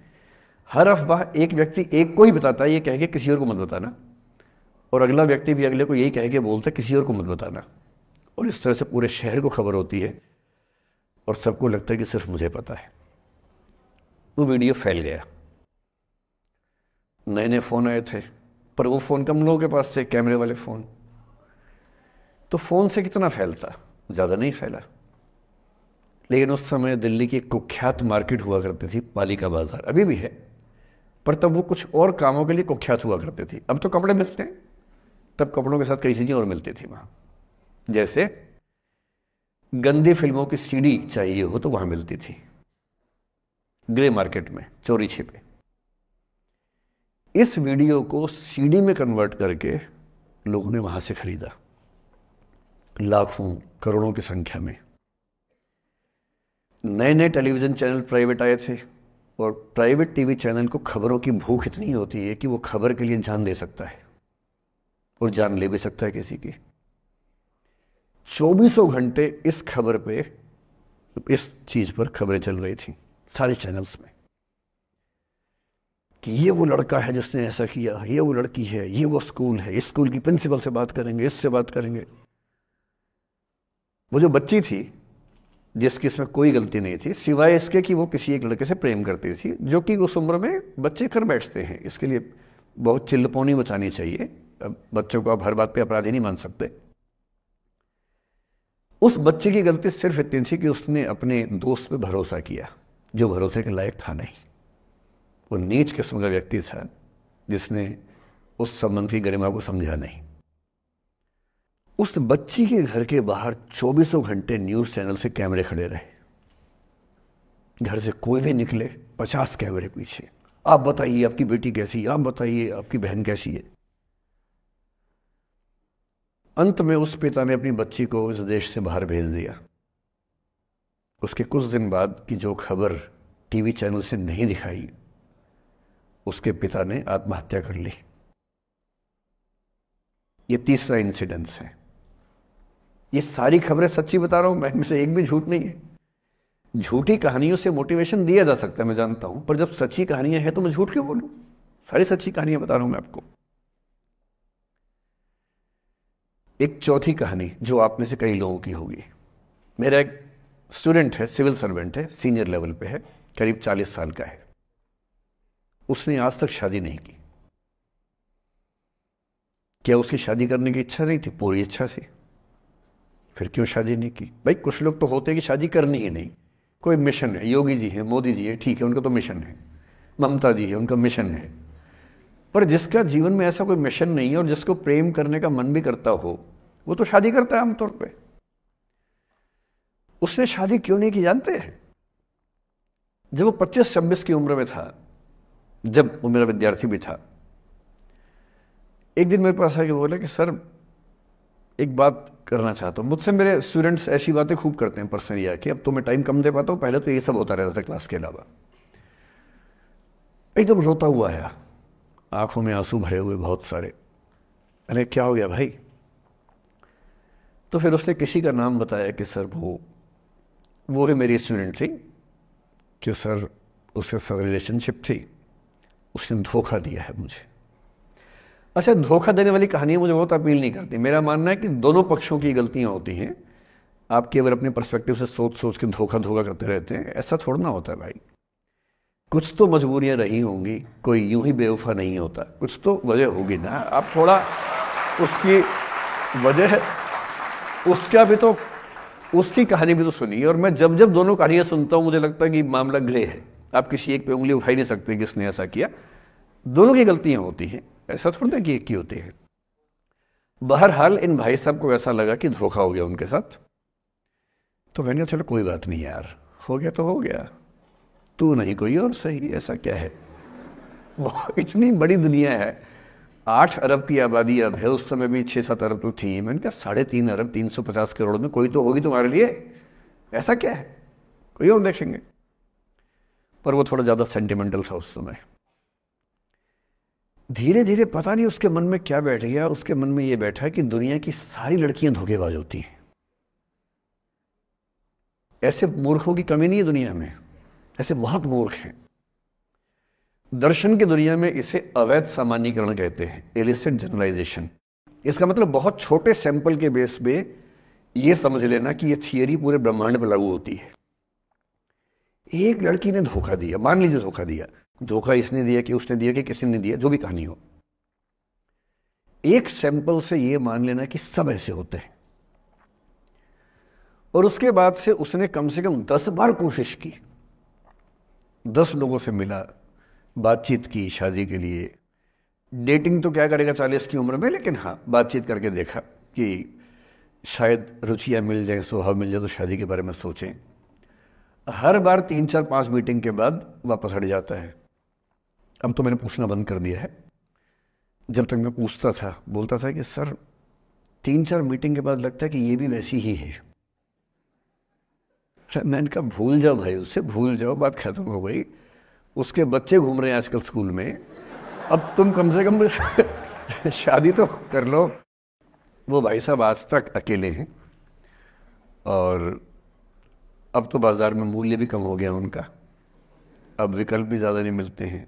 Speaker 1: हर अफवाह एक व्यक्ति एक को ही बताता है ये कह के किसी और को मत बताना और अगला व्यक्ति भी अगले को यही कह के बोलता है किसी और को मत बताना और इस तरह से पूरे शहर को खबर होती है और सबको लगता है कि सिर्फ मुझे पता है वो वीडियो फैल गया नए नए फ़ोन आए थे पर वो फ़ोन कम लोगों के पास थे कैमरे वाले फ़ोन तो फ़ोन से कितना फैलता ज़्यादा नहीं फैला लेकिन उस समय दिल्ली की कुख्यात मार्केट हुआ करती थी पालिका बाज़ार अभी भी है पर तब वो कुछ और कामों के लिए कुख्यात हुआ करते थे अब तो कपड़े मिलते हैं तब कपड़ों के साथ कई चीज़ें और मिलती थी वहां जैसे गंदी फिल्मों की सीडी चाहिए हो तो वहां मिलती थी ग्रे मार्केट में चोरी छिपे इस वीडियो को सीडी में कन्वर्ट करके लोगों ने वहां से खरीदा लाखों करोड़ों की संख्या में नए नए टेलीविज़न चैनल प्राइवेट आए थे और प्राइवेट टीवी चैनल को खबरों की भूख इतनी होती है कि वो खबर के लिए जान दे सकता है और जान ले भी सकता है किसी की चौबीसों घंटे इस खबर पे इस चीज़ पर खबरें चल रही थी सारे चैनल्स में कि ये वो लड़का है जिसने ऐसा किया ये वो लड़की है ये वो स्कूल है इस स्कूल की प्रिंसिपल से बात करेंगे इससे बात करेंगे वो जो बच्ची थी जिसकी इसमें कोई गलती नहीं थी सिवाय इसके कि वो किसी एक लड़के से प्रेम करती थी जो कि उस उम्र में बच्चे कर बैठते हैं इसके लिए बहुत चिल्लपोनी बचानी चाहिए बच्चों को आप हर बात पे अपराधी नहीं मान सकते उस बच्चे की गलती सिर्फ इतनी थी कि उसने अपने दोस्त पे भरोसा किया जो भरोसे के लायक था नहीं वो नीच किस्म का व्यक्ति था जिसने उस संबंध की गरिमा को समझा नहीं उस बच्ची के घर के बाहर चौबीसों घंटे न्यूज़ चैनल से कैमरे खड़े रहे घर से कोई भी निकले पचास कैमरे पीछे आप बताइए आपकी बेटी कैसी आप बताइए आपकी बहन कैसी है अंत में उस पिता ने अपनी बच्ची को इस देश से बाहर भेज दिया उसके कुछ दिन बाद की जो खबर टीवी चैनल से नहीं दिखाई उसके पिता ने आत्महत्या कर ली ये तीसरा इंसिडेंस है ये सारी खबरें सच्ची बता रहा हूं मैं से एक भी झूठ नहीं है झूठी कहानियों से मोटिवेशन दिया जा सकता है मैं जानता हूं पर जब सच्ची कहानियां हैं तो मैं झूठ क्यों बोलू सारी सच्ची कहानियां बता रहा हूं मैं आपको एक चौथी कहानी जो आप में से कई लोगों की होगी मेरा एक स्टूडेंट है सिविल सर्वेंट है सीनियर लेवल पे है करीब चालीस साल का है उसने आज तक शादी नहीं की क्या उसकी शादी करने की इच्छा नहीं थी पूरी इच्छा थी फिर क्यों शादी नहीं की भाई कुछ लोग तो होते कि शादी करनी ही नहीं कोई मिशन है योगी जी है मोदी जी है ठीक है उनका तो मिशन है ममता जी है उनका मिशन है पर जिसका जीवन में ऐसा कोई मिशन नहीं है और जिसको प्रेम करने का मन भी करता हो वो तो शादी करता है आमतौर पर उसने शादी क्यों नहीं की जानते हैं जब वो पच्चीस छब्बीस की उम्र में था जब वो मेरा विद्यार्थी भी था एक दिन मेरे पास आके बोला कि सर एक बात करना चाहता हूँ मुझसे मेरे स्टूडेंट्स ऐसी बातें खूब करते हैं पर्सनली आके अब तो मैं टाइम कम दे पाता हूँ पहले तो ये सब होता रहता था क्लास के अलावा एकदम रोता हुआ है आंखों में आंसू भरे हुए बहुत सारे अरे क्या हो गया भाई तो फिर उसने किसी का नाम बताया कि सर वो वो भी मेरी स्टूडेंट थी कि सर उससे साथ रिलेशनशिप थी उसने धोखा दिया है मुझे अच्छा धोखा देने वाली कहानियाँ मुझे बहुत अपील नहीं करती मेरा मानना है कि दोनों पक्षों की गलतियाँ होती हैं आप केवल अपने परस्पेक्टिव से सोच सोच के धोखा धोखा करते रहते हैं ऐसा थोड़ा ना होता है भाई कुछ तो मजबूरियाँ रही होंगी कोई यूं ही बेवफा नहीं होता कुछ तो वजह होगी ना आप थोड़ा उसकी वजह उसका भी तो उसकी कहानी भी तो सुनिए और मैं जब जब दोनों कहानियाँ सुनता हूँ मुझे लगता है कि मामला ग्रे है आप किसी एक पे उंगली उठा ही नहीं सकते किसने ऐसा किया दोनों की गलतियाँ होती हैं ऐसा थोड़ी ना कि एक ही होती है बहरहाल इन भाई साहब को ऐसा लगा कि धोखा हो गया उनके साथ तो मैंने कहा चलो कोई बात नहीं यार हो गया तो हो गया तू नहीं कोई और सही ऐसा क्या है इतनी बड़ी दुनिया है आठ अरब की आबादी अब है उस समय भी छः सात अरब तो थी मैंने कहा साढ़े तीन अरब तीन सौ पचास करोड़ में कोई तो होगी तुम्हारे लिए ऐसा क्या है कोई और देखेंगे पर वो थोड़ा ज़्यादा सेंटिमेंटल था उस समय धीरे धीरे पता नहीं उसके मन में क्या बैठ गया उसके मन में यह बैठा कि दुनिया की सारी लड़कियां धोखेबाज होती हैं ऐसे मूर्खों की कमी नहीं है दुनिया में ऐसे बहुत मूर्ख हैं दर्शन की दुनिया में इसे अवैध सामान्यकरण कहते हैं एलिसेंट जनरलाइजेशन इसका मतलब बहुत छोटे सैंपल के बेस पे यह समझ लेना कि यह थियरी पूरे ब्रह्मांड पर लागू होती है एक लड़की ने धोखा दिया मान लीजिए धोखा दिया धोखा इसने दिया कि उसने दिया कि किसी ने दिया जो भी कहानी हो एक सैंपल से यह मान लेना कि सब ऐसे होते हैं और उसके बाद से उसने कम से कम दस बार कोशिश की दस लोगों से मिला बातचीत की शादी के लिए डेटिंग तो क्या करेगा चालीस की उम्र में लेकिन हाँ बातचीत करके देखा कि शायद रुचियाँ मिल जाए स्वभाव मिल जाए तो शादी के बारे में सोचें हर बार तीन चार पांच मीटिंग के बाद वापस हट जाता है अब तो मैंने पूछना बंद कर दिया है जब तक मैं पूछता था बोलता था कि सर तीन चार मीटिंग के बाद लगता है कि ये भी वैसी ही है अच्छा, मैंने कहा भूल जाओ भाई उससे भूल जाओ बात खत्म हो गई उसके बच्चे घूम रहे हैं आजकल स्कूल में अब तुम कम से कम शादी तो कर लो वो भाई साहब आज तक अकेले हैं और अब तो बाज़ार में मूल्य भी कम हो गया उनका अब विकल्प भी ज़्यादा नहीं मिलते हैं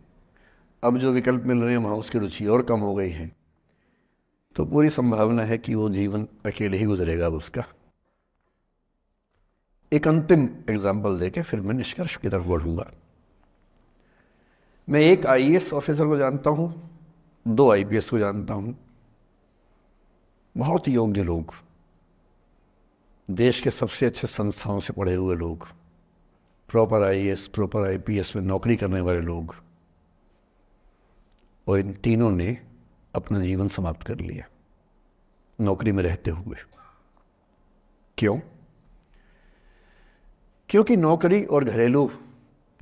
Speaker 1: अब जो विकल्प मिल रहे हैं वहाँ उसकी रुचि और कम हो गई है तो पूरी संभावना है कि वो जीवन अकेले ही गुजरेगा अब उसका एक अंतिम एग्जाम्पल दे के फिर मैं निष्कर्ष की तरफ बढ़ूँगा मैं एक आई ऑफिसर को जानता हूँ दो आई को जानता हूँ बहुत योग्य लोग देश के सबसे अच्छे संस्थाओं से पढ़े हुए लोग प्रॉपर आई प्रॉपर आई में नौकरी करने वाले लोग और इन तीनों ने अपना जीवन समाप्त कर लिया नौकरी में रहते हुए क्यों क्योंकि नौकरी और घरेलू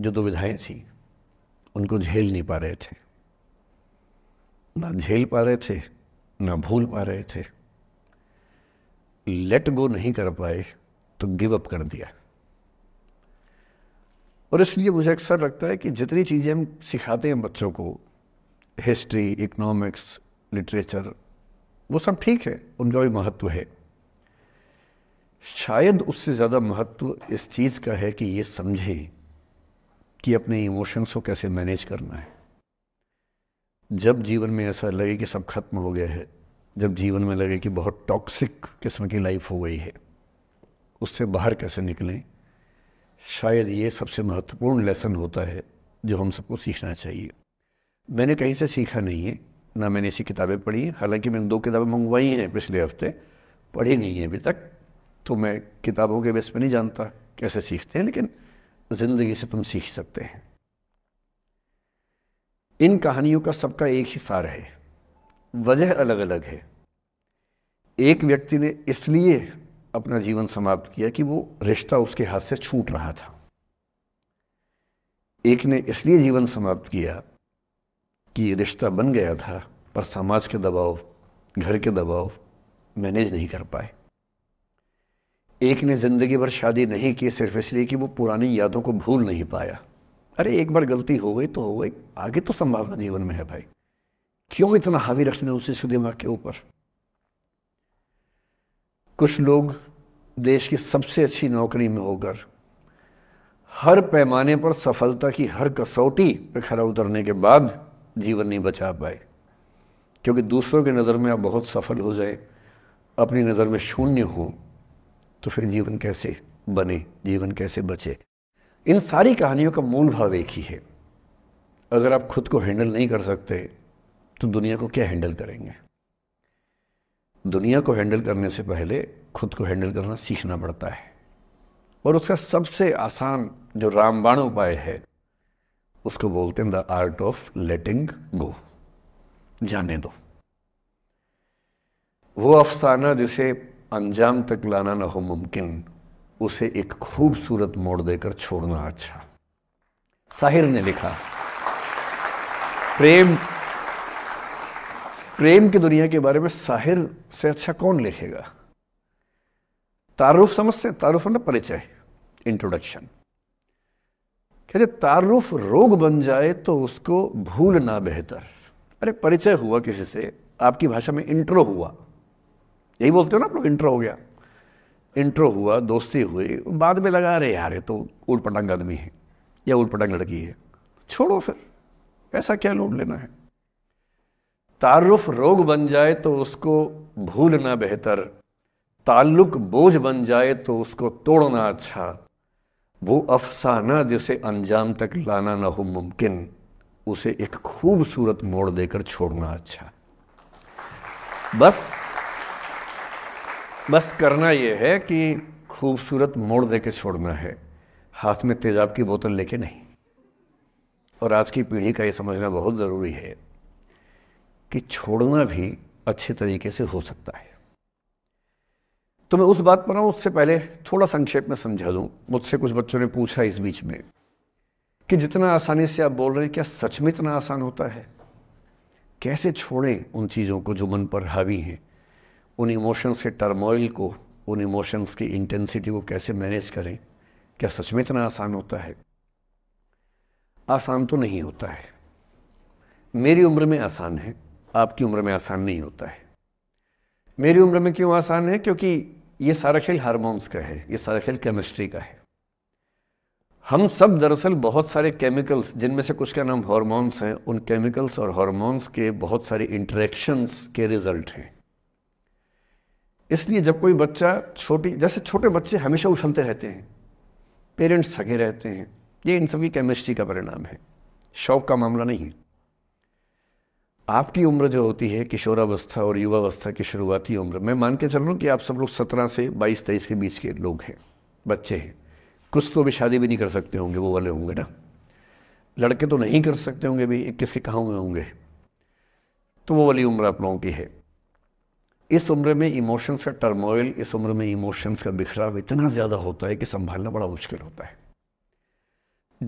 Speaker 1: जो दुविधाएं थी उनको झेल नहीं पा रहे थे ना झेल पा रहे थे ना भूल पा रहे थे लेट गो नहीं कर पाए तो गिव अप कर दिया और इसलिए मुझे अक्सर लगता है कि जितनी चीज़ें हम सिखाते हैं बच्चों को हिस्ट्री इकोनॉमिक्स लिटरेचर वो सब ठीक है उनका भी महत्व है शायद उससे ज़्यादा महत्व इस चीज़ का है कि ये समझे कि अपने इमोशंस को कैसे मैनेज करना है जब जीवन में ऐसा लगे कि सब खत्म हो गया है जब जीवन में लगे कि बहुत टॉक्सिक किस्म की लाइफ हो गई है उससे बाहर कैसे निकलें शायद ये सबसे महत्वपूर्ण लेसन होता है जो हम सबको सीखना चाहिए मैंने कहीं से सीखा नहीं है ना मैंने ऐसी किताबें पढ़ी हैं हालांकि मैंने दो किताबें मंगवाई हैं पिछले हफ्ते पढ़ी नहीं है अभी तक तो मैं किताबों के बेस पर नहीं जानता कैसे सीखते हैं लेकिन ज़िंदगी से तुम सीख सकते हैं इन कहानियों का सबका एक ही सार है वजह अलग अलग है एक व्यक्ति ने इसलिए अपना जीवन समाप्त किया कि वो रिश्ता उसके हाथ से छूट रहा था एक ने इसलिए जीवन समाप्त किया कि रिश्ता बन गया था पर समाज के दबाव घर के दबाव मैनेज नहीं कर पाए एक ने ज़िंदगी भर शादी नहीं की सिर्फ इसलिए कि वो पुरानी यादों को भूल नहीं पाया अरे एक बार गलती हो गई तो हो गई आगे तो संभावना जीवन में है भाई क्यों इतना हावी रखने उसे इसके दिमाग के ऊपर कुछ लोग देश की सबसे अच्छी नौकरी में होकर हर पैमाने पर सफलता की हर कसौटी पर खरा उतरने के बाद जीवन नहीं बचा पाए क्योंकि दूसरों की नज़र में आप बहुत सफल हो जाए अपनी नज़र में शून्य हो तो फिर जीवन कैसे बने जीवन कैसे बचे इन सारी कहानियों का मूल भाव एक ही है अगर आप खुद को हैंडल नहीं कर सकते तो दुनिया को क्या हैंडल करेंगे दुनिया को हैंडल करने से पहले खुद को हैंडल करना सीखना पड़ता है और उसका सबसे आसान जो रामबाण उपाय है उसको बोलते हैं the art of letting go जाने दो वो अफसाना जिसे अंजाम तक लाना ना हो मुमकिन उसे एक खूबसूरत मोड़ देकर छोड़ना अच्छा साहिर ने लिखा प्रेम प्रेम की दुनिया के बारे में साहिर से अच्छा कौन लिखेगा तारुफ समझ से तारुफ ना मतलब परिचय इंट्रोडक्शन कहते तारुफ रोग बन जाए तो उसको भूलना बेहतर अरे परिचय हुआ किसी से आपकी भाषा में इंट्रो हुआ यही बोलते हो ना आप लोग इंट्रो हो गया इंट्रो हुआ दोस्ती हुई बाद में लगा अरे यार ये तो उल पटंग आदमी है या उल पटंग लड़की है छोड़ो फिर ऐसा क्या लोड लेना है तारुफ रोग बन जाए तो उसको भूलना बेहतर ताल्लुक बोझ बन जाए तो उसको तोड़ना अच्छा वो अफसाना जिसे अंजाम तक लाना ना हो मुमकिन उसे एक खूबसूरत मोड़ देकर छोड़ना अच्छा बस बस करना यह है कि खूबसूरत मोड़ दे छोड़ना है हाथ में तेजाब की बोतल लेके नहीं और आज की पीढ़ी का यह समझना बहुत ज़रूरी है कि छोड़ना भी अच्छे तरीके से हो सकता है तो मैं उस बात पर आऊँ उससे पहले थोड़ा संक्षेप में समझा दूँ मुझसे कुछ बच्चों ने पूछा इस बीच में कि जितना आसानी से आप बोल रहे हैं क्या सच में इतना आसान होता है कैसे छोड़ें उन चीज़ों को जो मन पर हावी हैं उन इमोशंस के टर्मोइल को उन इमोशंस की इंटेंसिटी को कैसे मैनेज करें क्या सच में इतना आसान होता है आसान तो नहीं होता है मेरी उम्र में आसान है आपकी उम्र में आसान नहीं होता है मेरी उम्र में क्यों आसान है क्योंकि ये सारा खेल हारमोन्स का है ये सारा खेल केमिस्ट्री का है हम सब दरअसल बहुत सारे केमिकल्स जिनमें से कुछ का नाम हॉर्मोन्स हैं उन केमिकल्स और हॉर्मोन्स के बहुत सारे इंटरेक्शंस के रिजल्ट हैं इसलिए जब कोई बच्चा छोटी जैसे छोटे बच्चे हमेशा उछलते रहते हैं पेरेंट्स थके रहते हैं ये इन सभी केमिस्ट्री का परिणाम है शौक का मामला नहीं है आपकी उम्र जो होती है किशोरावस्था और युवावस्था की शुरुआती उम्र मैं मान के चल रहा हूँ कि आप सब लोग सत्रह से बाईस तेईस के बीच के लोग हैं बच्चे हैं कुछ तो भी शादी भी नहीं कर सकते होंगे वो वाले होंगे ना लड़के तो नहीं कर सकते होंगे भी इक्कीस के कहाँ हुए होंगे तो वो वाली उम्र आप लोगों की है इस उम्र में इमोशंस का टर्मोइल इस उम्र में इमोशंस का बिखराव इतना ज़्यादा होता है कि संभालना बड़ा मुश्किल होता है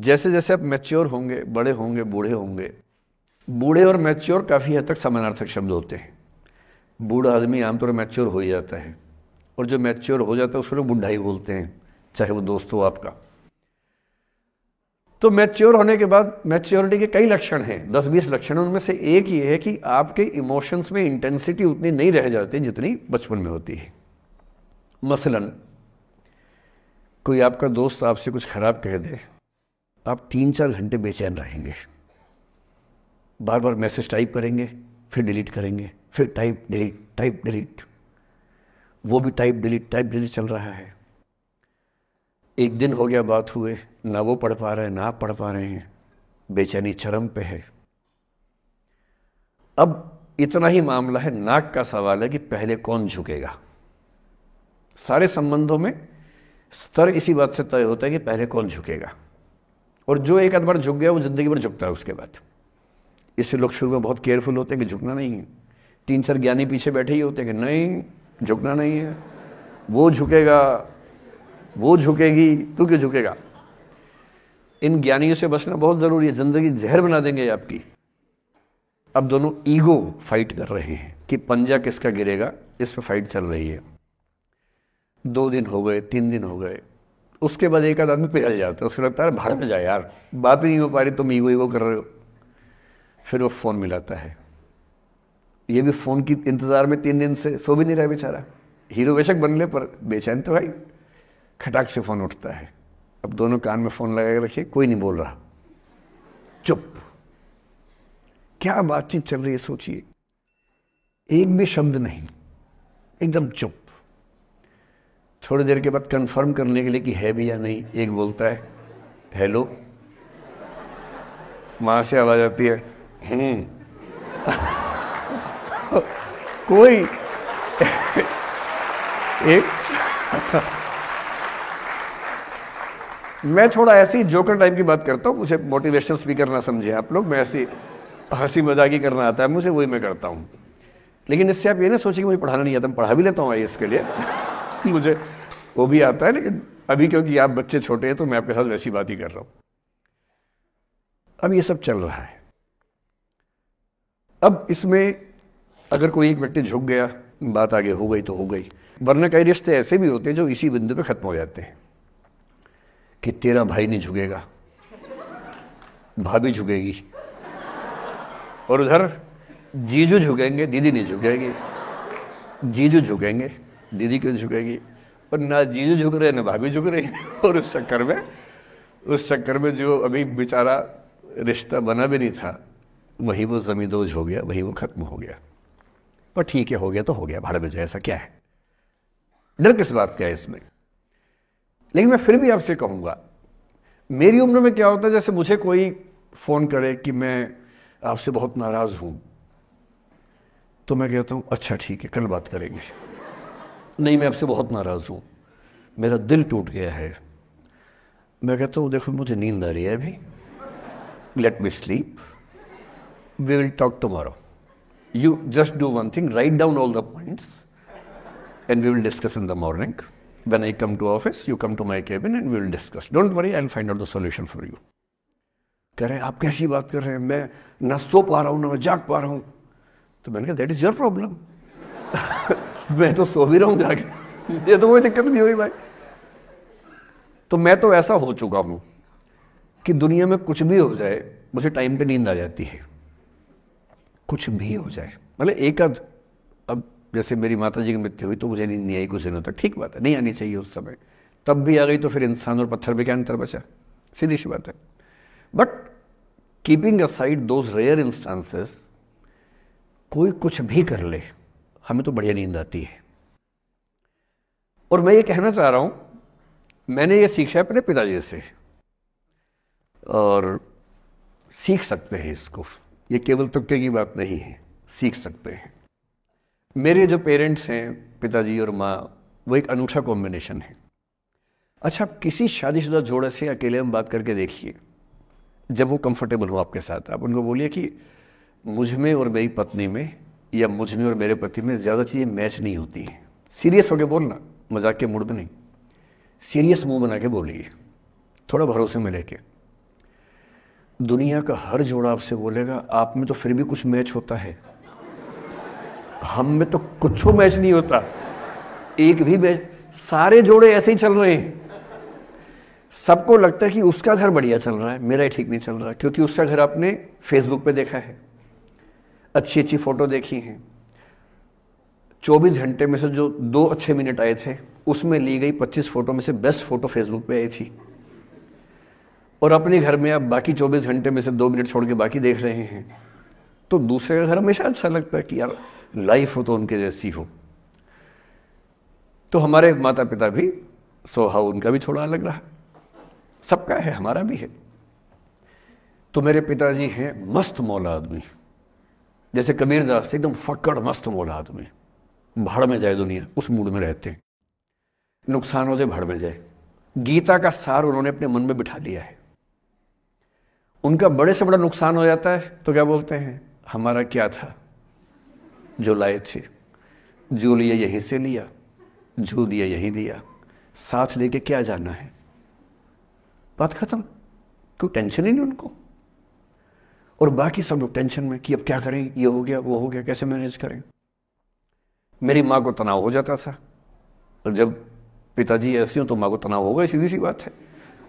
Speaker 1: जैसे जैसे आप मैच्योर होंगे बड़े होंगे बूढ़े होंगे बूढ़े और मैच्योर काफ़ी हद तक समानार्थक शब्द होते हैं बूढ़ा आदमी आमतौर पर मैच्योर हो ही जाता है और जो मैच्योर हो जाता है उसको लोग बुढ़ा ही बोलते हैं चाहे वो दोस्त हो आपका तो मैच्योर होने के बाद मैच्योरिटी के कई लक्षण हैं दस बीस लक्षण उनमें से एक ये है कि आपके इमोशंस में इंटेंसिटी उतनी नहीं रह जाती जितनी बचपन में होती है मसलन कोई आपका दोस्त आपसे कुछ ख़राब कह दे आप तीन चार घंटे बेचैन रहेंगे बार बार मैसेज टाइप करेंगे फिर डिलीट करेंगे फिर टाइप डिलीट टाइप डिलीट वो भी टाइप डिलीट टाइप डिलीट चल रहा है एक दिन हो गया बात हुए ना वो पढ़ पा रहे हैं ना पढ़ पा रहे हैं बेचैनी चरम पे है अब इतना ही मामला है नाक का सवाल है कि पहले कौन झुकेगा सारे संबंधों में स्तर इसी बात से तय होता है कि पहले कौन झुकेगा और जो एक आध बार झुक गया वो ज़िंदगी भर झुकता है उसके बाद इससे लोग शुरू में बहुत केयरफुल होते हैं कि झुकना नहीं है तीन चार ज्ञानी पीछे बैठे ही होते हैं कि नहीं झुकना नहीं है वो झुकेगा वो झुकेगी तू क्यों झुकेगा इन ज्ञानियों से बचना बहुत ज़रूरी है ज़िंदगी जहर बना देंगे आपकी अब दोनों ईगो फाइट कर रहे हैं कि पंजा किसका गिरेगा इस पर फाइट चल रही है दो दिन हो गए तीन दिन हो गए उसके बाद एक आदमी पिघल जाता है उसको लगता है भारत में जाए यार बात नहीं हो पा रही तुम ईगो ईगो कर रहे हो फिर वो फ़ोन मिलाता है ये भी फ़ोन की इंतज़ार में तीन दिन से सो भी नहीं रहा बेचारा हीरो बेशक बन ले पर बेचैन तो भाई खटाक से फ़ोन उठता है अब दोनों कान में फ़ोन लगा के रखिए कोई नहीं बोल रहा चुप क्या बातचीत चल रही है सोचिए एक भी शब्द नहीं एकदम चुप थोड़ी देर के बाद कंफर्म करने के लिए कि है भी या नहीं एक बोलता है हेलो वहाँ से आवाज़ आती है हैं कोई एक मैं थोड़ा ऐसी जोकर टाइप की बात करता हूँ मुझे मोटिवेशनल स्पीकर ना समझे आप लोग मैं ऐसी हंसी मजाकी करना आता है मुझे वही मैं करता हूँ लेकिन इससे आप ये ना सोचिए कि मुझे पढ़ाना नहीं आता मैं पढ़ा भी लेता हूँ आई इसके लिए मुझे वो भी आता है लेकिन अभी क्योंकि आप बच्चे छोटे हैं तो मैं आपके साथ वैसी बात ही कर रहा हूँ अब ये सब चल रहा है अब इसमें अगर कोई एक व्यक्ति झुक गया बात आगे हो गई तो हो गई वरना कई रिश्ते ऐसे भी होते हैं जो इसी बिंदु पे ख़त्म हो जाते हैं कि तेरा भाई नहीं झुकेगा भाभी झुकेगी और उधर जीजू झुकेंगे दीदी नहीं झुकेगी जीजू झुकेंगे दीदी क्यों झुकेगी और ना जीजू झुक रहे ना भाभी झुक रहे और उस चक्कर में उस चक्कर में जो अभी बेचारा रिश्ता बना भी नहीं था वही वो जमींदोज हो गया वही वो ख़त्म हो गया पर ठीक है हो गया तो हो गया भाड़ में जाए ऐसा क्या है डर किस बात का है इसमें लेकिन मैं फिर भी आपसे कहूंगा मेरी उम्र में क्या होता है जैसे मुझे कोई फ़ोन करे कि मैं आपसे बहुत नाराज़ हूँ तो मैं कहता हूँ अच्छा ठीक है कल बात करेंगे नहीं मैं आपसे बहुत नाराज़ हूँ मेरा दिल टूट गया है मैं कहता हूँ देखो मुझे नींद आ रही है अभी let me sleep we will talk tomorrow. You just do one thing, write down all the points and we will discuss in the morning. When I come to office, you come to my cabin and we will discuss. Don't worry, I'll find out the solution for you. कह रहे आप कैसी बात कर रहे हैं मैं ना सो पा रहा हूँ ना मैं जाग पा रहा हूँ तो मैंने कहा दैट इज योर प्रॉब्लम मैं तो सो भी रहा हूँ जाके ये तो कोई दिक्कत नहीं हो रही भाई तो मैं तो ऐसा हो चुका हूँ कि दुनिया में कुछ भी हो जाए मुझे टाइम पे नींद आ जाती है कुछ भी हो जाए मतलब एक आध अब जैसे मेरी माता जी की मृत्यु हुई तो मुझे नींद नहीं आई कुछ दिनों तक ठीक बात है नहीं आनी चाहिए उस समय तब भी आ गई तो फिर इंसान और पत्थर में क्या अंतर बचा सीधी सी बात है but keeping aside those rare instances कोई कुछ भी कर ले हमें तो बढ़िया नींद आती है और मैं ये कहना चाह रहा हूं मैंने ये सीखा है अपने पिताजी से और सीख सकते हैं इसको ये केवल तुक्के की बात नहीं है सीख सकते हैं मेरे जो पेरेंट्स हैं पिताजी और माँ वो एक अनूठा कॉम्बिनेशन है अच्छा किसी शादीशुदा जोड़े से अकेले हम बात करके देखिए जब वो कंफर्टेबल हो आपके साथ आप उनको बोलिए कि मुझ में और मेरी पत्नी में या मुझ में और मेरे पति में ज़्यादा चीज़ें मैच नहीं होती हैं सीरियस होकर बोलना मजाक के मूड में नहीं सीरियस मुंह बना के बोलिए थोड़ा भरोसे में लेके दुनिया का हर जोड़ा आपसे बोलेगा आप में तो फिर भी कुछ मैच होता है हम में तो कुछ मैच नहीं होता एक भी मैच सारे जोड़े ऐसे ही चल रहे हैं सबको लगता है कि उसका घर बढ़िया चल रहा है मेरा ही ठीक नहीं चल रहा क्योंकि उसका घर आपने फेसबुक पे देखा है अच्छी अच्छी फ़ोटो देखी है 24 घंटे में से जो दो अच्छे मिनट आए थे उसमें ली गई 25 फ़ोटो में से बेस्ट फ़ोटो फेसबुक पे आई थी और अपने घर में आप बाकी 24 घंटे में से दो मिनट छोड़ के बाकी देख रहे हैं तो दूसरे का घर हमेशा अच्छा लगता है कि यार लाइफ हो तो उनके जैसी हो तो हमारे माता पिता भी स्वभाव उनका भी थोड़ा अलग रहा सबका है हमारा भी है तो मेरे पिताजी हैं मस्त मौला आदमी जैसे कबीरदास थे एकदम फक्कड़ मस्त मौला आदमी भाड़ में जाए दुनिया उस मूड में रहते हैं नुकसान हो जाए भाड़ में जाए गीता का सार उन्होंने अपने मन में बिठा लिया है उनका बड़े से बड़ा नुकसान हो जाता है तो क्या बोलते हैं हमारा क्या था जो लाए थे जो लिया यहीं से लिया जो दिया यहीं दिया साथ लेके क्या जाना है बात खत्म कोई टेंशन ही नहीं उनको और बाकी सब लोग टेंशन में कि अब क्या करें ये हो गया वो हो गया कैसे मैनेज करें मेरी माँ को तनाव हो जाता था और जब पिताजी ऐसी हो तो माँ को तनाव होगा सीधी सी बात है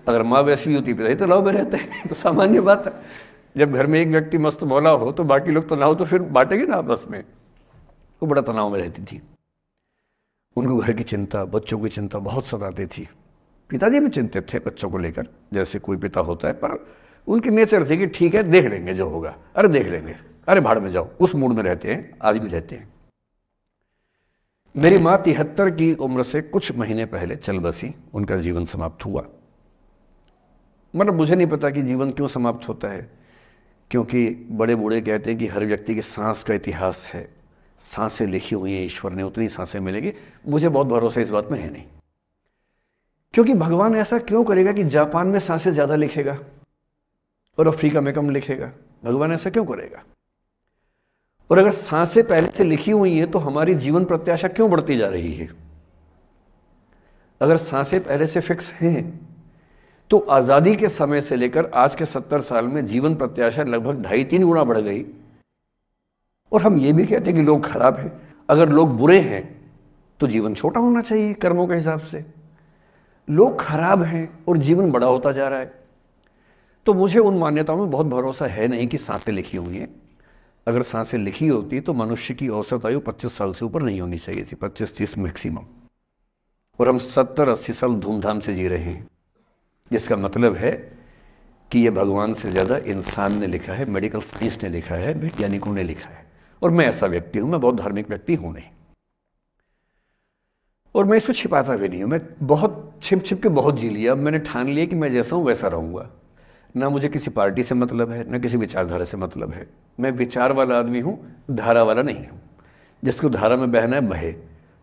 Speaker 1: अगर माँ वैसी होती पिताजी तो लाओ में रहते हैं तो सामान्य बात है जब घर में एक व्यक्ति मस्त मौला हो तो बाकी लोग तनाव तो फिर बांटेंगे ना आपस में वो बड़ा तनाव में रहती थी उनको घर की चिंता बच्चों की चिंता बहुत सताती थी पिताजी भी चिंतित थे बच्चों को लेकर जैसे कोई पिता होता है पर उनकी नेचर थी कि ठीक है देख लेंगे जो होगा अरे देख लेंगे अरे भाड़ में जाओ उस मूड में रहते हैं आज भी रहते हैं मेरी माँ तिहत्तर की उम्र से कुछ महीने पहले चल बसी उनका जीवन समाप्त हुआ मतलब मुझे नहीं पता कि जीवन क्यों समाप्त होता है क्योंकि बड़े बूढ़े कहते हैं कि हर व्यक्ति की सांस का इतिहास है सांसें लिखी हुई हैं ईश्वर ने उतनी सांसें मिलेगी मुझे बहुत भरोसा इस बात में है नहीं क्योंकि भगवान ऐसा क्यों करेगा कि जापान में सांसें ज़्यादा लिखेगा और अफ्रीका में कम लिखेगा भगवान ऐसा क्यों करेगा और अगर सांसें पहले से लिखी हुई हैं तो हमारी जीवन प्रत्याशा क्यों बढ़ती जा रही है अगर सांसें पहले से फिक्स हैं तो आज़ादी के समय से लेकर आज के सत्तर साल में जीवन प्रत्याशा लगभग ढाई तीन गुना बढ़ गई और हम ये भी कहते हैं कि लोग खराब हैं अगर लोग बुरे हैं तो जीवन छोटा होना चाहिए कर्मों के हिसाब से लोग खराब हैं और जीवन बड़ा होता जा रहा है तो मुझे उन मान्यताओं में बहुत भरोसा है नहीं कि सांसें लिखी हुई हैं अगर सांसें लिखी होती तो मनुष्य की औसत आयु 25 साल से ऊपर नहीं होनी चाहिए थी 25 तीस मैक्सिमम और हम 70 अस्सी साल धूमधाम से जी रहे हैं जिसका मतलब है कि ये भगवान से ज़्यादा इंसान ने लिखा है मेडिकल साइंस ने लिखा है वैज्ञानिकों ने लिखा है और मैं ऐसा व्यक्ति हूँ मैं बहुत धार्मिक व्यक्ति हूँ नहीं और मैं इसको छिपाता भी नहीं हूँ मैं बहुत छिप छिप के बहुत जी लिया अब मैंने ठान लिया कि मैं जैसा हूँ वैसा रहूँगा ना मुझे किसी पार्टी से मतलब है ना किसी विचारधारा से मतलब है मैं विचार वाला आदमी हूँ धारा वाला नहीं हूँ जिसको धारा में बहना है बहे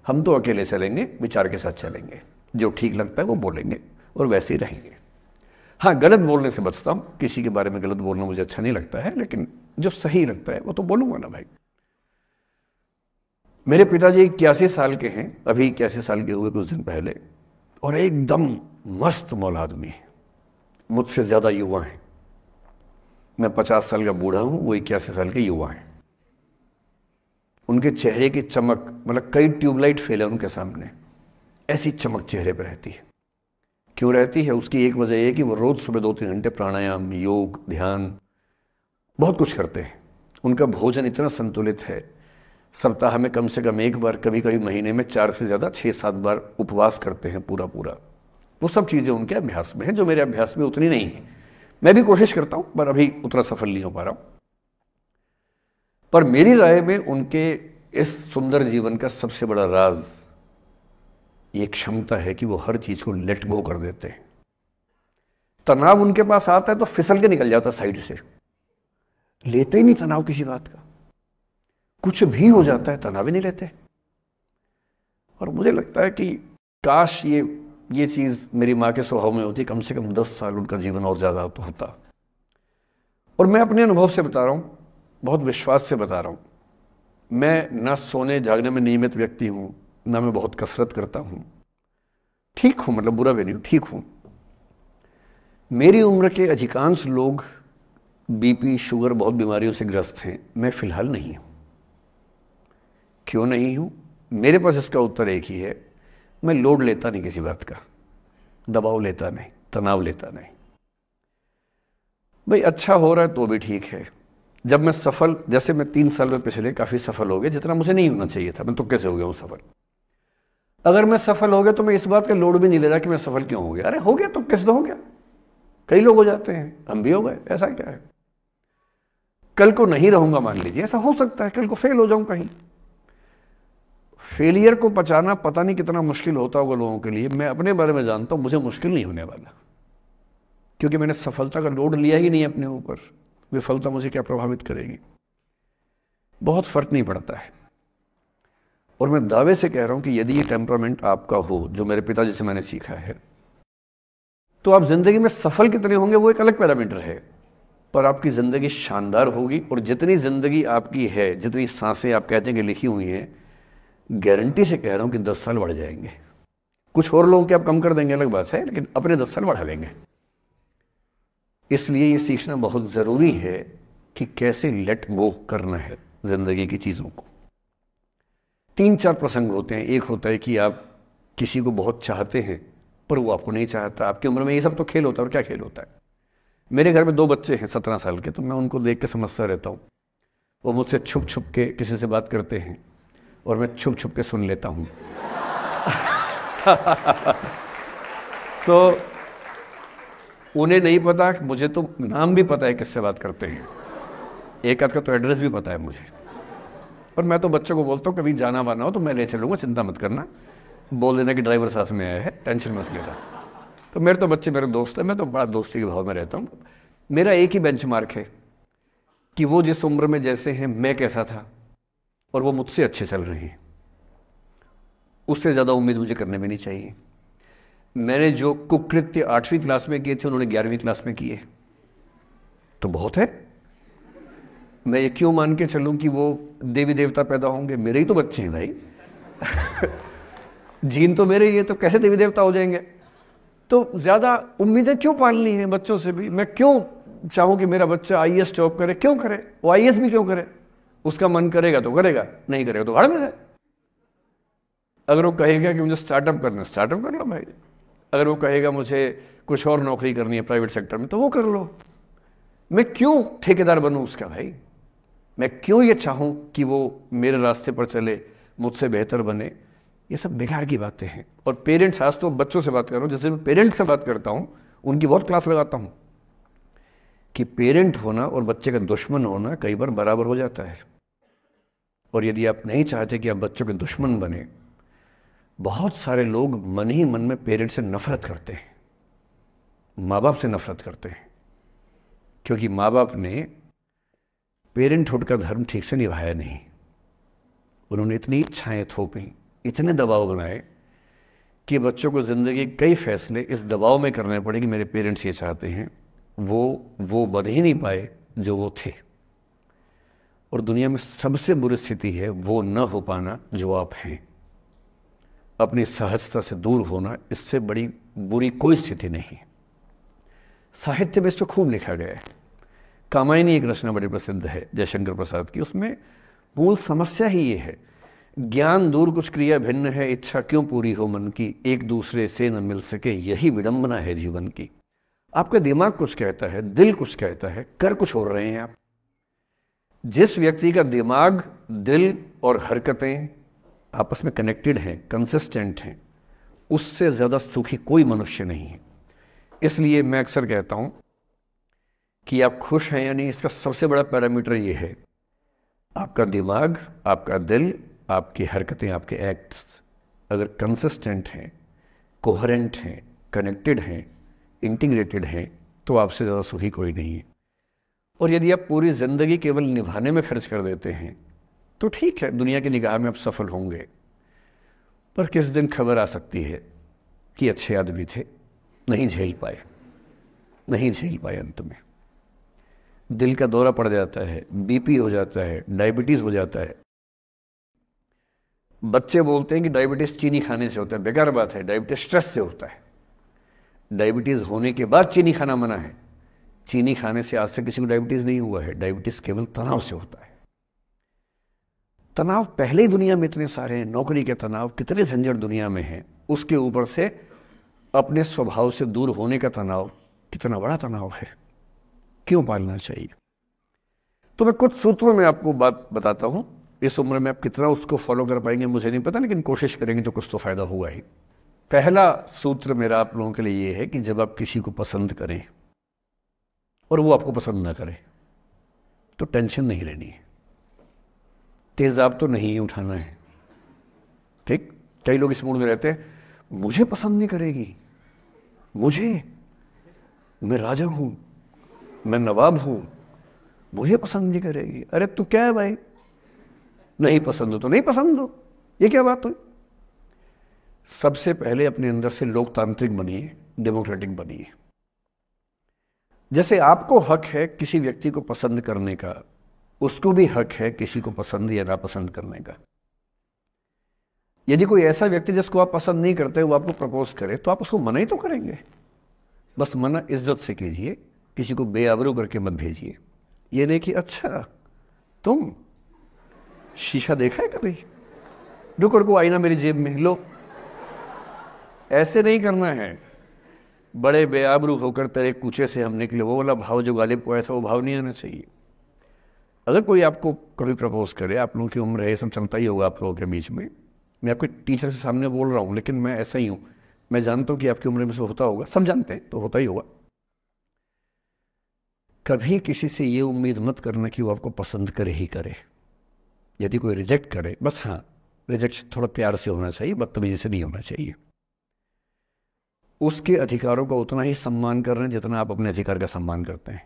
Speaker 1: हम तो अकेले चलेंगे विचार के साथ चलेंगे जो ठीक लगता है वो बोलेंगे और वैसे ही रहेंगे हाँ गलत बोलने से बचता हूँ किसी के बारे में गलत बोलना मुझे अच्छा नहीं लगता है लेकिन जो सही लगता है वो तो बोलूँगा ना भाई मेरे पिताजी इक्यासी साल के हैं अभी इक्यासी साल के हुए कुछ दिन पहले और एकदम मस्त मौल आदमी है मुझसे ज़्यादा युवा हैं मैं पचास साल का बूढ़ा हूँ वो इक्यासी साल के युवा हैं उनके चेहरे की चमक मतलब कई ट्यूबलाइट फेल है उनके सामने ऐसी चमक चेहरे पर रहती है क्यों रहती है उसकी एक वजह यह कि वो रोज़ सुबह दो तीन घंटे प्राणायाम योग ध्यान बहुत कुछ करते हैं उनका भोजन इतना संतुलित है सप्ताह में कम से कम एक बार कभी कभी महीने में चार से ज़्यादा छः सात बार उपवास करते हैं पूरा पूरा वो सब चीज़ें उनके अभ्यास में हैं जो मेरे अभ्यास में उतनी नहीं है मैं भी कोशिश करता हूँ पर अभी उतना सफल नहीं हो पा रहा हूँ पर मेरी राय में उनके इस सुंदर जीवन का सबसे बड़ा राज ये क्षमता है कि वो हर चीज़ को लेट गो कर देते हैं तनाव उनके पास आता है तो फिसल के निकल जाता साइड से लेते ही नहीं तनाव किसी बात का कुछ भी हो जाता है तनाव ही नहीं लेते और मुझे लगता है कि काश ये ये चीज़ मेरी माँ के स्वभाव में होती कम से कम दस साल उनका जीवन और ज़्यादा तो होता और मैं अपने अनुभव से बता रहा हूं बहुत विश्वास से बता रहा हूं मैं न सोने जागने में नियमित व्यक्ति हूं ना मैं बहुत कसरत करता हूं ठीक हूं मतलब बुरा भी नहीं ठीक हूं मेरी उम्र के अधिकांश लोग बीपी शुगर बहुत बीमारियों से ग्रस्त हैं मैं फ़िलहाल नहीं हूं क्यों नहीं हूं मेरे पास इसका उत्तर एक ही है मैं लोड लेता नहीं किसी बात का दबाव लेता नहीं तनाव लेता नहीं भाई अच्छा हो रहा है तो भी ठीक है जब मैं सफल जैसे मैं तीन साल में पिछले काफ़ी सफल हो गया जितना मुझे नहीं होना चाहिए था मैं तो से हो गया हूं सफल अगर मैं सफल हो गया तो मैं इस बात का लोड भी नहीं ले रहा कि मैं सफल क्यों हो गया अरे हो गया तो किस तो हो गया कई लोग हो जाते हैं हम भी हो गए ऐसा क्या है कल को नहीं रहूंगा मान लीजिए ऐसा हो सकता है कल को फेल हो जाऊं कहीं फेलियर को बचाना पता नहीं कितना मुश्किल होता होगा लोगों के लिए मैं अपने बारे में जानता हूं मुझे मुश्किल नहीं होने वाला क्योंकि मैंने सफलता का लोड लिया ही नहीं अपने ऊपर विफलता मुझे क्या प्रभावित करेगी बहुत फर्क नहीं पड़ता है और मैं दावे से कह रहा हूँ कि यदि ये टेम्परामेंट आपका हो जो मेरे पिताजी से मैंने सीखा है तो आप ज़िंदगी में सफल कितने होंगे वो एक अलग पैरामीटर है पर आपकी ज़िंदगी शानदार होगी और जितनी ज़िंदगी आपकी है जितनी सांसें आप कहते हैं कि लिखी हुई हैं गारंटी से कह रहा हूँ कि दस साल बढ़ जाएंगे कुछ और लोगों के आप कम कर देंगे अलग बात है लेकिन अपने दस साल बढ़ा लेंगे इसलिए ये सीखना बहुत ज़रूरी है कि कैसे लेट गो करना है ज़िंदगी की चीज़ों को तीन चार प्रसंग होते हैं एक होता है कि आप किसी को बहुत चाहते हैं पर वो आपको नहीं चाहता आपकी उम्र में ये सब तो खेल होता है और क्या खेल होता है मेरे घर में दो बच्चे हैं सत्रह साल के तो मैं उनको देख के समझता रहता हूँ वो मुझसे छुप छुप के किसी से बात करते हैं और मैं छुप छुप के सुन लेता हूँ तो उन्हें नहीं पता मुझे तो नाम भी पता है किससे बात करते हैं एक आध का तो एड्रेस भी पता है मुझे और मैं तो बच्चों को बोलता हूँ कभी जाना वाना हो तो मैं ले चलूँगा चिंता मत करना बोल देना कि ड्राइवर साथ में आया है टेंशन मत लेना तो मेरे तो बच्चे मेरे दोस्त हैं मैं तो बड़ा दोस्ती के भाव में रहता हूँ मेरा एक ही बेंच है कि वो जिस उम्र में जैसे हैं मैं कैसा था और वो मुझसे अच्छे चल रहे हैं उससे ज़्यादा उम्मीद मुझे करने में नहीं चाहिए मैंने जो कुकृत्य आठवीं क्लास में किए थे उन्होंने ग्यारहवीं क्लास में किए तो बहुत है मैं ये क्यों मान के चलूँ कि वो देवी देवता पैदा होंगे मेरे ही तो बच्चे हैं भाई जीन तो मेरे ही है तो कैसे देवी देवता हो जाएंगे तो ज़्यादा उम्मीदें क्यों पालनी है बच्चों से भी मैं क्यों चाहूँ कि मेरा बच्चा आई एस जॉब करे क्यों करे वो आई भी क्यों करे उसका मन करेगा तो करेगा नहीं करेगा तो घर में अगर वो कहेगा कि मुझे स्टार्टअप करना है स्टार्टअप कर लो भाई अगर वो कहेगा मुझे कुछ और नौकरी करनी है प्राइवेट सेक्टर में तो वो कर लो मैं क्यों ठेकेदार बनूं उसका भाई मैं क्यों ये चाहूँ कि वो मेरे रास्ते पर चले मुझसे बेहतर बने ये सब बेकार की बातें हैं और पेरेंट्स आज तो बच्चों से बात कर रहा हूं जैसे मैं पेरेंट्स से बात करता हूँ उनकी बहुत क्लास लगाता हूँ कि पेरेंट होना और बच्चे का दुश्मन होना कई बार बराबर हो जाता है और यदि आप नहीं चाहते कि आप बच्चों के दुश्मन बने बहुत सारे लोग मन ही मन में पेरेंट्स से नफरत करते हैं माँ बाप से नफरत करते हैं क्योंकि माँ बाप ने पेरेंटहुड का धर्म ठीक से निभाया नहीं उन्होंने इतनी इच्छाएं थोपी इतने दबाव बनाए कि बच्चों को ज़िंदगी कई फैसले इस दबाव में करने पड़े कि मेरे पेरेंट्स ये चाहते हैं वो वो बन ही नहीं पाए जो वो थे और दुनिया में सबसे बुरी स्थिति है वो न हो पाना जो आप हैं अपनी सहजता से दूर होना इससे बड़ी बुरी कोई स्थिति नहीं साहित्य में इसको खूब लिखा गया है कामायनी एक रचना बड़ी प्रसिद्ध है जयशंकर प्रसाद की उसमें मूल समस्या ही ये है ज्ञान दूर कुछ क्रिया भिन्न है इच्छा क्यों पूरी हो मन की एक दूसरे से न मिल सके यही विडंबना है जीवन की आपका दिमाग कुछ कहता है दिल कुछ कहता है कर कुछ हो रहे हैं आप जिस व्यक्ति का दिमाग दिल और हरकतें आपस में कनेक्टेड हैं कंसिस्टेंट हैं उससे ज़्यादा सुखी कोई मनुष्य नहीं है इसलिए मैं अक्सर कहता हूं कि आप खुश हैं या नहीं इसका सबसे बड़ा पैरामीटर ये है आपका दिमाग आपका दिल आपकी हरकतें आपके एक्ट्स अगर कंसिस्टेंट हैं कोहरेंट हैं कनेक्टेड हैं इंटीग्रेटेड हैं तो आपसे ज़्यादा सुखी कोई नहीं है और यदि आप पूरी ज़िंदगी केवल निभाने में खर्च कर देते हैं तो ठीक है दुनिया की निगाह में आप सफल होंगे पर किस दिन खबर आ सकती है कि अच्छे आदमी थे नहीं झेल पाए नहीं झेल पाए अंत में दिल का दौरा पड़ जाता है बीपी हो जाता है डायबिटीज़ हो जाता है बच्चे बोलते हैं कि डायबिटीज़ चीनी खाने से होता है बेकार बात है डायबिटीज़ स्ट्रेस से होता है डायबिटीज़ होने के बाद चीनी खाना मना है चीनी खाने से आज से किसी को डायबिटीज़ नहीं हुआ है डायबिटीज़ केवल तनाव से होता है तनाव पहले ही दुनिया में इतने सारे हैं नौकरी के तनाव कितने झंझट दुनिया में हैं उसके ऊपर से अपने स्वभाव से दूर होने का तनाव कितना बड़ा तनाव है क्यों पालना चाहिए तो मैं कुछ सूत्रों में आपको बात बताता हूँ इस उम्र में आप कितना उसको फॉलो कर पाएंगे मुझे नहीं पता लेकिन कोशिश करेंगे तो कुछ तो फ़ायदा हुआ ही पहला सूत्र मेरा आप लोगों के लिए ये है कि जब आप किसी को पसंद करें और वो आपको पसंद ना करें तो टेंशन नहीं लेनी है तेज़ाब तो नहीं उठाना है ठीक कई लोग इस मूड में रहते हैं मुझे पसंद नहीं करेगी मुझे मैं राजा हूं मैं नवाब हूं मुझे पसंद नहीं करेगी अरे तू क्या है भाई नहीं पसंद हो तो नहीं पसंद हो ये क्या बात हुई सबसे पहले अपने अंदर से लोकतांत्रिक बनिए डेमोक्रेटिक बनिए जैसे आपको हक है किसी व्यक्ति को पसंद करने का उसको भी हक है किसी को पसंद या नापसंद करने का यदि कोई ऐसा व्यक्ति जिसको आप पसंद नहीं करते वो आपको प्रपोज करे तो आप उसको मना ही तो करेंगे बस मना इज्जत से कीजिए किसी को बेआबरू करके मत भेजिए ये नहीं कि अच्छा तुम शीशा देखा है कभी को आई आईना मेरी जेब में लो ऐसे नहीं करना है बड़े बेआबरू होकर तेरे कूचे से हम निकले वो वाला भाव जो गालिब को ऐसा वो भाव नहीं आना चाहिए अगर कोई आपको कभी प्रपोज करे आप लोगों की उम्र है सब चलता ही होगा आप लोगों के बीच में मैं आपके टीचर से सामने बोल रहा हूँ लेकिन मैं ऐसा ही हूँ मैं जानता हूँ कि आपकी उम्र में से होता होगा सब जानते हैं तो होता ही होगा कभी किसी से ये उम्मीद मत करना कि वो आपको पसंद करे ही करे यदि कोई रिजेक्ट करे बस हाँ रिजेक्ट थोड़ा प्यार से होना चाहिए बदतमीजी से नहीं होना चाहिए उसके अधिकारों का उतना ही सम्मान कर रहे हैं जितना आप अपने अधिकार का सम्मान करते हैं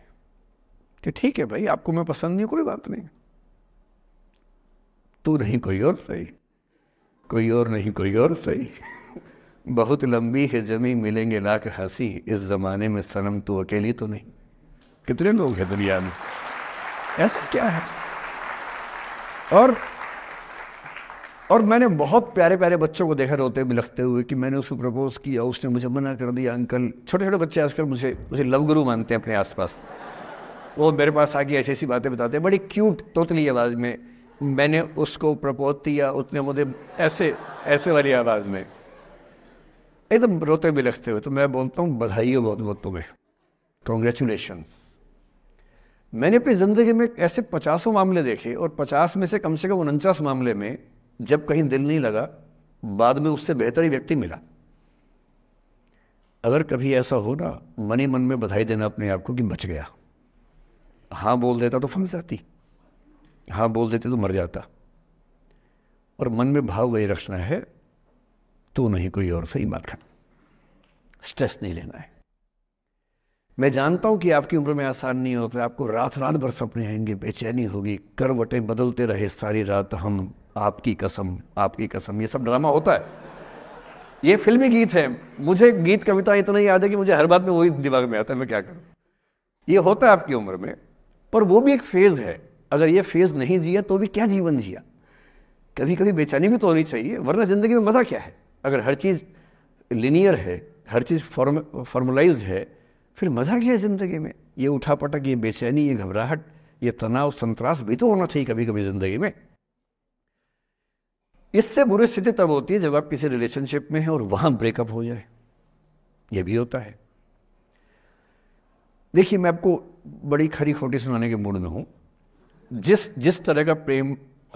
Speaker 1: कि ठीक है भाई आपको मैं पसंद नहीं कोई बात नहीं तू नहीं कोई और सही कोई और नहीं कोई और सही बहुत लंबी है जमी मिलेंगे लाख हंसी इस ज़माने में सनम तू अकेली तो नहीं कितने लोग हैं दुनिया में ऐसा क्या है और और मैंने बहुत प्यारे प्यारे बच्चों को देखा रोते लगते हुए कि मैंने उसको प्रपोज किया उसने मुझे मना कर दिया अंकल छोटे छोटे बच्चे आजकल मुझे मुझे लव गुरु मानते हैं अपने आसपास वो मेरे पास आके ऐसी ऐसी बातें बताते हैं बड़ी क्यूट तोतली आवाज़ में मैंने उसको प्रपोज किया उसने मुझे ऐसे ऐसे वाली आवाज़ में एकदम रोते बिलखते हुए तो मैं बोलता हूँ बधाई हो बहुत बहुत तुम्हें कॉन्ग्रेचुलेशन्स मैंने अपनी ज़िंदगी में ऐसे पचासों मामले देखे और पचास में से कम से कम उनचास मामले में जब कहीं दिल नहीं लगा बाद में उससे बेहतर ही व्यक्ति मिला अगर कभी ऐसा हो ना मन ही मन में बधाई देना अपने आप को कि बच गया हाँ बोल देता तो फंस जाती हाँ बोल देते तो मर जाता और मन में भाव वही रखना है तो नहीं कोई और सही ही मार खाना स्ट्रेस नहीं लेना है मैं जानता हूँ कि आपकी उम्र में आसान नहीं होता आपको रात रात भर सपने आएंगे बेचैनी होगी करवटें बदलते रहे सारी रात हम आपकी कसम आपकी कसम ये सब ड्रामा होता है ये फिल्मी गीत है मुझे गीत कविता इतना याद है कि मुझे हर बात में वही दिमाग में आता है मैं क्या करूँ ये होता है आपकी उम्र में पर वो भी एक फेज़ है अगर ये फेज़ नहीं जिया तो भी क्या जीवन जिया कभी कभी बेचैनी भी तो होनी चाहिए वरना ज़िंदगी में मज़ा क्या है अगर हर चीज़ लिनियर है हर चीज़ फॉर्म फॉर्मलाइज है फिर मज़ा क्या है ज़िंदगी में ये पटक ये बेचैनी ये घबराहट ये तनाव संतरास भी तो होना चाहिए कभी कभी ज़िंदगी में इससे बुरी स्थिति तब होती है जब आप किसी रिलेशनशिप में हैं और वहां ब्रेकअप हो जाए ये भी होता है देखिए मैं आपको बड़ी खरी खोटी सुनाने के मूड में हूं जिस जिस तरह का प्रेम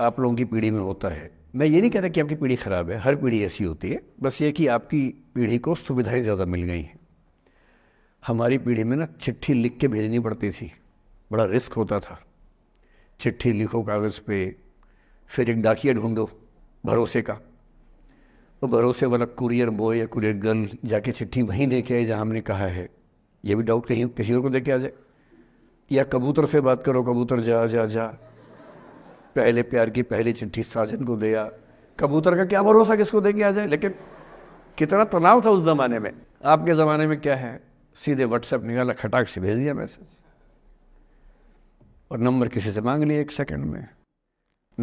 Speaker 1: आप लोगों की पीढ़ी में होता है मैं ये नहीं कह रहा कि आपकी पीढ़ी ख़राब है हर पीढ़ी ऐसी होती है बस ये कि आपकी पीढ़ी को सुविधाएं ज़्यादा मिल गई हैं हमारी पीढ़ी में ना चिट्ठी लिख के भेजनी पड़ती थी बड़ा रिस्क होता था चिट्ठी लिखो कागज़ पे फिर एक डाकिया ढूंढो भरोसे का तो भरोसे वाला कुरियर बॉय या कुरियर गर्ल जाके चिट्ठी वहीं दे के आए जहाँ हमने कहा है ये भी डाउट कहीं किसी और को दे के आ जाए या कबूतर से बात करो कबूतर जा जा जा पहले प्यार की पहली चिट्ठी साजन को दिया कबूतर का क्या भरोसा किसको देंगे आ जाए लेकिन कितना तनाव था उस ज़माने में आपके ज़माने में क्या है सीधे व्हाट्सएप निकाला खटाक से भेज दिया मैसेज और नंबर किसी से मांग लिया एक सेकंड में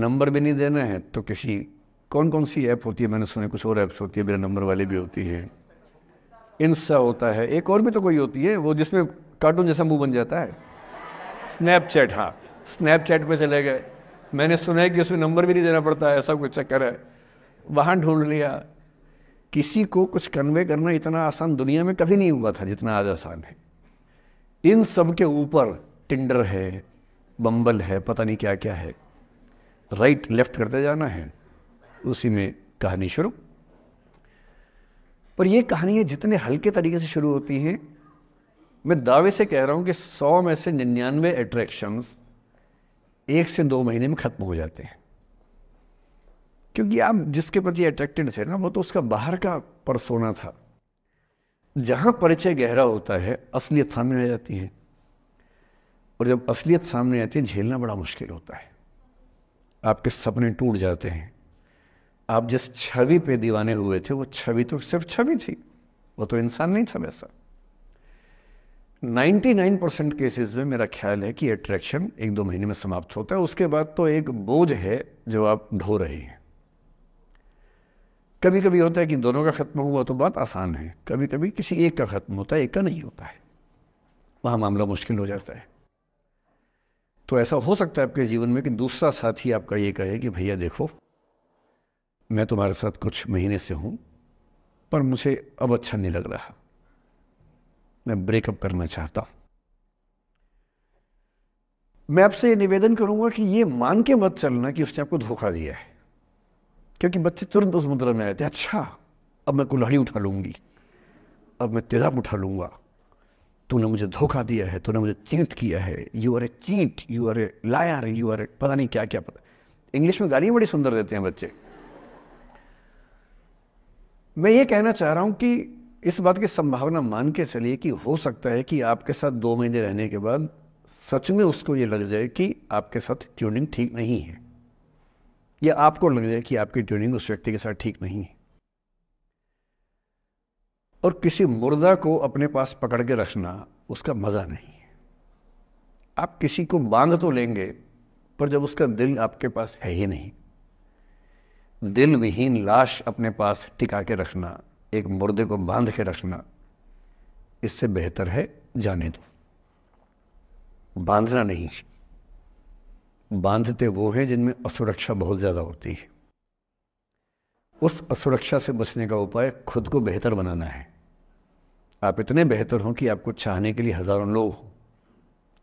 Speaker 1: नंबर भी नहीं देना है तो किसी कौन कौन सी ऐप होती है मैंने सुना कुछ और ऐप्स होती है मेरे नंबर वाली भी होती है इंस्टा होता है एक और भी तो कोई होती है वो जिसमें कार्टून जैसा मुंह बन जाता है स्नैपचैट हाँ स्नैपचैट में चले गए मैंने सुना है कि उसमें नंबर भी नहीं देना पड़ता है ऐसा कोई चक्कर है वाहन ढूंढ लिया किसी को कुछ कन्वे करना इतना आसान दुनिया में कभी नहीं हुआ था जितना आज आसान है इन सब के ऊपर टिंडर है बम्बल है पता नहीं क्या क्या है राइट लेफ्ट करते जाना है उसी में कहानी शुरू पर ये कहानियाँ जितने हल्के तरीके से शुरू होती हैं मैं दावे से कह रहा हूँ कि सौ में से निन्यानवे अट्रैक्शंस एक से दो महीने में ख़त्म हो जाते हैं क्योंकि आप जिसके प्रति अट्रैक्टेड थे ना वो तो उसका बाहर का परसोना था जहां परिचय गहरा होता है असलियत सामने आ जाती है और जब असलियत सामने आती है झेलना बड़ा मुश्किल होता है आपके सपने टूट जाते हैं आप जिस छवि पे दीवाने हुए थे वो छवि तो सिर्फ छवि थी वो तो इंसान नहीं था वैसा 99 परसेंट केसेस में मेरा ख्याल है कि अट्रैक्शन एक दो महीने में समाप्त होता है उसके बाद तो एक बोझ है जो आप ढो रहे हैं कभी कभी होता है कि दोनों का ख़त्म हुआ तो बात आसान है कभी कभी किसी एक का ख़त्म होता है एक का नहीं होता है वहाँ मामला मुश्किल हो जाता है तो ऐसा हो सकता है आपके जीवन में कि दूसरा साथी आपका ये कहे कि भैया देखो मैं तुम्हारे साथ कुछ महीने से हूँ पर मुझे अब अच्छा नहीं लग रहा मैं ब्रेकअप करना चाहता हूँ मैं आपसे ये निवेदन करूंगा कि ये मान के मत चलना कि उसने आपको धोखा दिया है क्योंकि बच्चे तुरंत उस मुद्रा में आए थे अच्छा अब मैं कुल्हाड़ी उठा लूँगी अब मैं तेजाब उठा लूँगा तूने मुझे धोखा दिया है तूने मुझे चीट किया है you are a cheat you are a liar you are a पता नहीं क्या क्या पता इंग्लिश में गालियाँ बड़ी सुंदर देते हैं बच्चे मैं ये कहना चाह रहा हूँ कि इस बात की संभावना मान के चलिए कि हो सकता है कि आपके साथ दो महीने रहने के बाद सच में उसको ये लग जाए कि आपके साथ ट्यूनिंग ठीक नहीं है या आपको लग जाए कि आपकी ट्यूनिंग उस व्यक्ति के साथ ठीक नहीं है और किसी मुर्दा को अपने पास पकड़ के रखना उसका मज़ा नहीं है आप किसी को बांध तो लेंगे पर जब उसका दिल आपके पास है ही नहीं दिल विहीन लाश अपने पास टिका के रखना एक मुर्दे को बांध के रखना इससे बेहतर है जाने दो बांधना नहीं बांधते वो हैं जिनमें असुरक्षा बहुत ज़्यादा होती है उस असुरक्षा से बचने का उपाय खुद को बेहतर बनाना है आप इतने बेहतर हों कि आपको चाहने के लिए हज़ारों लोग हों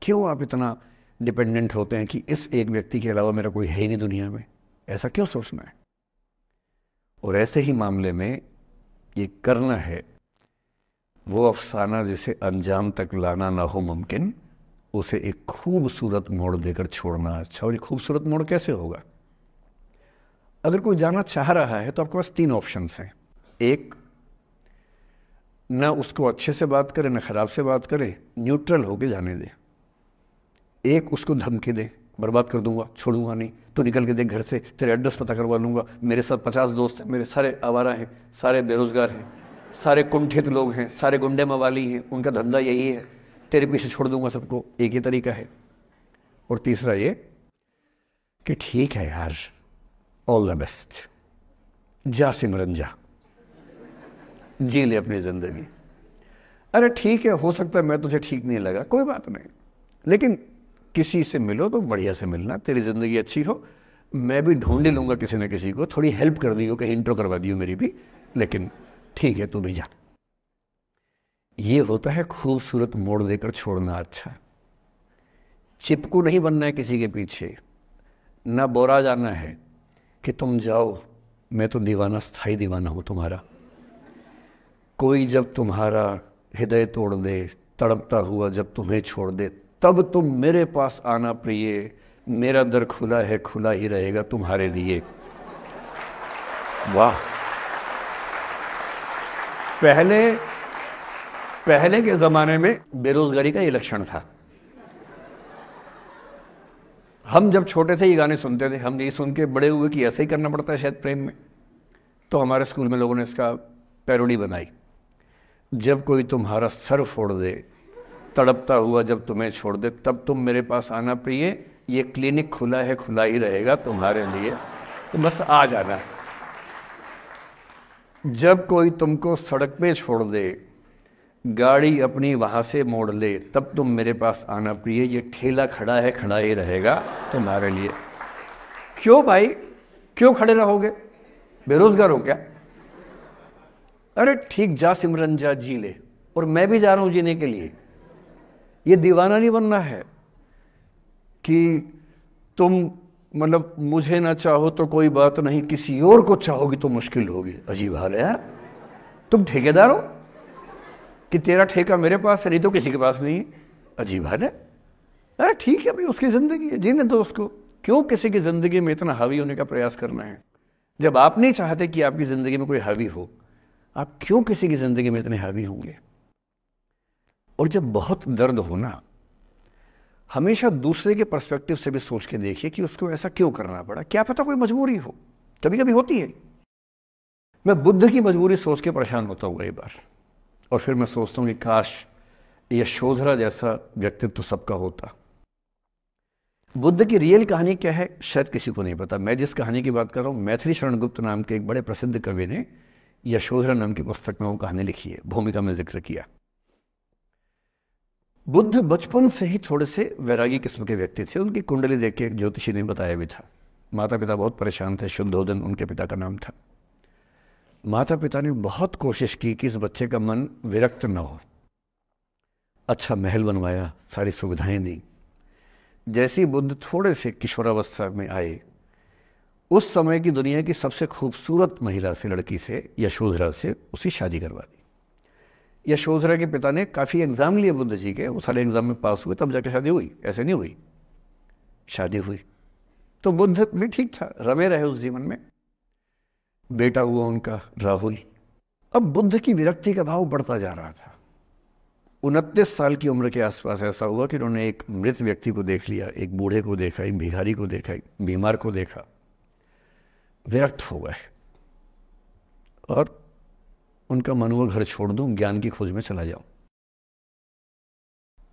Speaker 1: क्यों आप इतना डिपेंडेंट होते हैं कि इस एक व्यक्ति के अलावा मेरा कोई है ही नहीं दुनिया में ऐसा क्यों सोचना है और ऐसे ही मामले में ये करना है वो अफसाना जिसे अंजाम तक लाना ना हो मुमकिन उसे एक खूबसूरत मोड़ देकर छोड़ना अच्छा और ये खूबसूरत मोड़ कैसे होगा अगर कोई जाना चाह रहा है तो आपके पास तीन ऑप्शन हैं एक ना उसको अच्छे से बात करे ना ख़राब से बात करे न्यूट्रल होके जाने दे एक उसको धमकी दे बर्बाद कर दूंगा छोड़ूंगा नहीं तो निकल के देख घर से तेरा एड्रेस पता करवा लूंगा मेरे साथ पचास दोस्त हैं मेरे सारे आवारा हैं सारे बेरोज़गार हैं सारे कुंठित लोग हैं सारे गुंडे मवाली हैं उनका धंधा यही है तेरे पीछे छोड़ दूंगा सबको एक ही तरीका है और तीसरा ये कि ठीक है यार ऑल द बेस्ट जा सिमरन जा जी ले अपनी ज़िंदगी अरे ठीक है हो सकता है मैं तुझे ठीक नहीं लगा कोई बात नहीं लेकिन किसी से मिलो तो बढ़िया से मिलना तेरी ज़िंदगी अच्छी हो मैं भी ढूंढ लूंगा किसी न किसी को थोड़ी हेल्प कर दी हो कहीं इंट्रो करवा दी मेरी भी लेकिन ठीक है तू भी जा ये होता है खूबसूरत मोड़ देकर छोड़ना अच्छा चिपकू नहीं बनना है किसी के पीछे ना बोरा जाना है कि तुम जाओ मैं तो दीवाना स्थाई दीवाना हूँ तुम्हारा कोई जब तुम्हारा हृदय तोड़ दे तड़पता हुआ जब तुम्हें छोड़ दे तब तुम मेरे पास आना प्रिय मेरा दर खुला है खुला ही रहेगा तुम्हारे लिए वाह पहले पहले के ज़माने में बेरोज़गारी का ये लक्षण था हम जब छोटे थे ये गाने सुनते थे हम ये सुन के बड़े हुए कि ऐसा ही करना पड़ता है शायद प्रेम में तो हमारे स्कूल में लोगों ने इसका पैरोडी बनाई जब कोई तुम्हारा सर फोड़ दे तड़पता हुआ जब तुम्हें छोड़ दे तब तुम मेरे पास आना प्रिय ये क्लिनिक खुला है खुला ही रहेगा तुम्हारे लिए तो बस आ जाना जब कोई तुमको सड़क पे छोड़ दे गाड़ी अपनी वहां से मोड़ ले तब तुम मेरे पास आना प्रिय ये ठेला खड़ा है खड़ा ही रहेगा तुम्हारे लिए क्यों भाई क्यों खड़े रहोगे बेरोजगार हो क्या अरे ठीक जा सिमरन जा जी ले और मैं भी जा रहा हूं जीने के लिए ये दीवाना नहीं बनना है कि तुम मतलब मुझे ना चाहो तो कोई बात नहीं किसी और को चाहोगी तो मुश्किल होगी अजीब हाल है यार हाँ? तुम ठेकेदार हो कि तेरा ठेका मेरे पास है नहीं तो किसी के पास नहीं है अजीब हाल है अरे ठीक है भाई उसकी ज़िंदगी है जीने दो उसको क्यों किसी की ज़िंदगी में इतना हावी होने का प्रयास करना है जब आप नहीं चाहते कि आपकी ज़िंदगी में कोई हावी हो आप क्यों किसी की ज़िंदगी में इतने हावी होंगे और जब बहुत दर्द हो ना हमेशा दूसरे के पर्सपेक्टिव से भी सोच के देखिए कि उसको ऐसा क्यों करना पड़ा क्या पता कोई मजबूरी हो कभी कभी होती है मैं बुद्ध की मजबूरी सोच के परेशान होता हूँ कई बार और फिर मैं सोचता हूँ कि काश यशोधरा जैसा व्यक्तित्व सबका होता बुद्ध की रियल कहानी क्या है शायद किसी को नहीं पता मैं जिस कहानी की बात कर रहा हूँ मैथिली शरण गुप्त नाम के एक बड़े प्रसिद्ध कवि ने यशोधरा नाम की पुस्तक में वो कहानी लिखी है भूमिका में जिक्र किया बुद्ध बचपन से ही थोड़े से वैरागी किस्म के व्यक्ति थे उनकी कुंडली देख के एक ज्योतिषी ने बताया भी था माता पिता बहुत परेशान थे शुद्धोधन उनके पिता का नाम था माता पिता ने बहुत कोशिश की कि इस बच्चे का मन विरक्त न हो अच्छा महल बनवाया सारी सुविधाएं दी जैसी बुद्ध थोड़े से किशोरावस्था में आए उस समय की दुनिया की सबसे खूबसूरत महिला से लड़की से यशोधरा से उसी शादी करवा दी यशोधरा के पिता ने काफ़ी एग्ज़ाम लिए बुद्ध जी के वो सारे एग्ज़ाम में पास हुए तब जाकर शादी हुई ऐसे नहीं हुई शादी हुई तो बुद्ध भी ठीक था रमे रहे उस जीवन में बेटा हुआ उनका राहुल अब बुद्ध की विरक्ति का भाव बढ़ता जा रहा था उनतीस साल की उम्र के आसपास ऐसा हुआ कि उन्होंने एक मृत व्यक्ति को देख लिया एक बूढ़े को देखा एक भिखारी को देखा एक बीमार को देखा विरक्त हो गए और उनका मन हुआ घर छोड़ दूं ज्ञान की खोज में चला जाऊं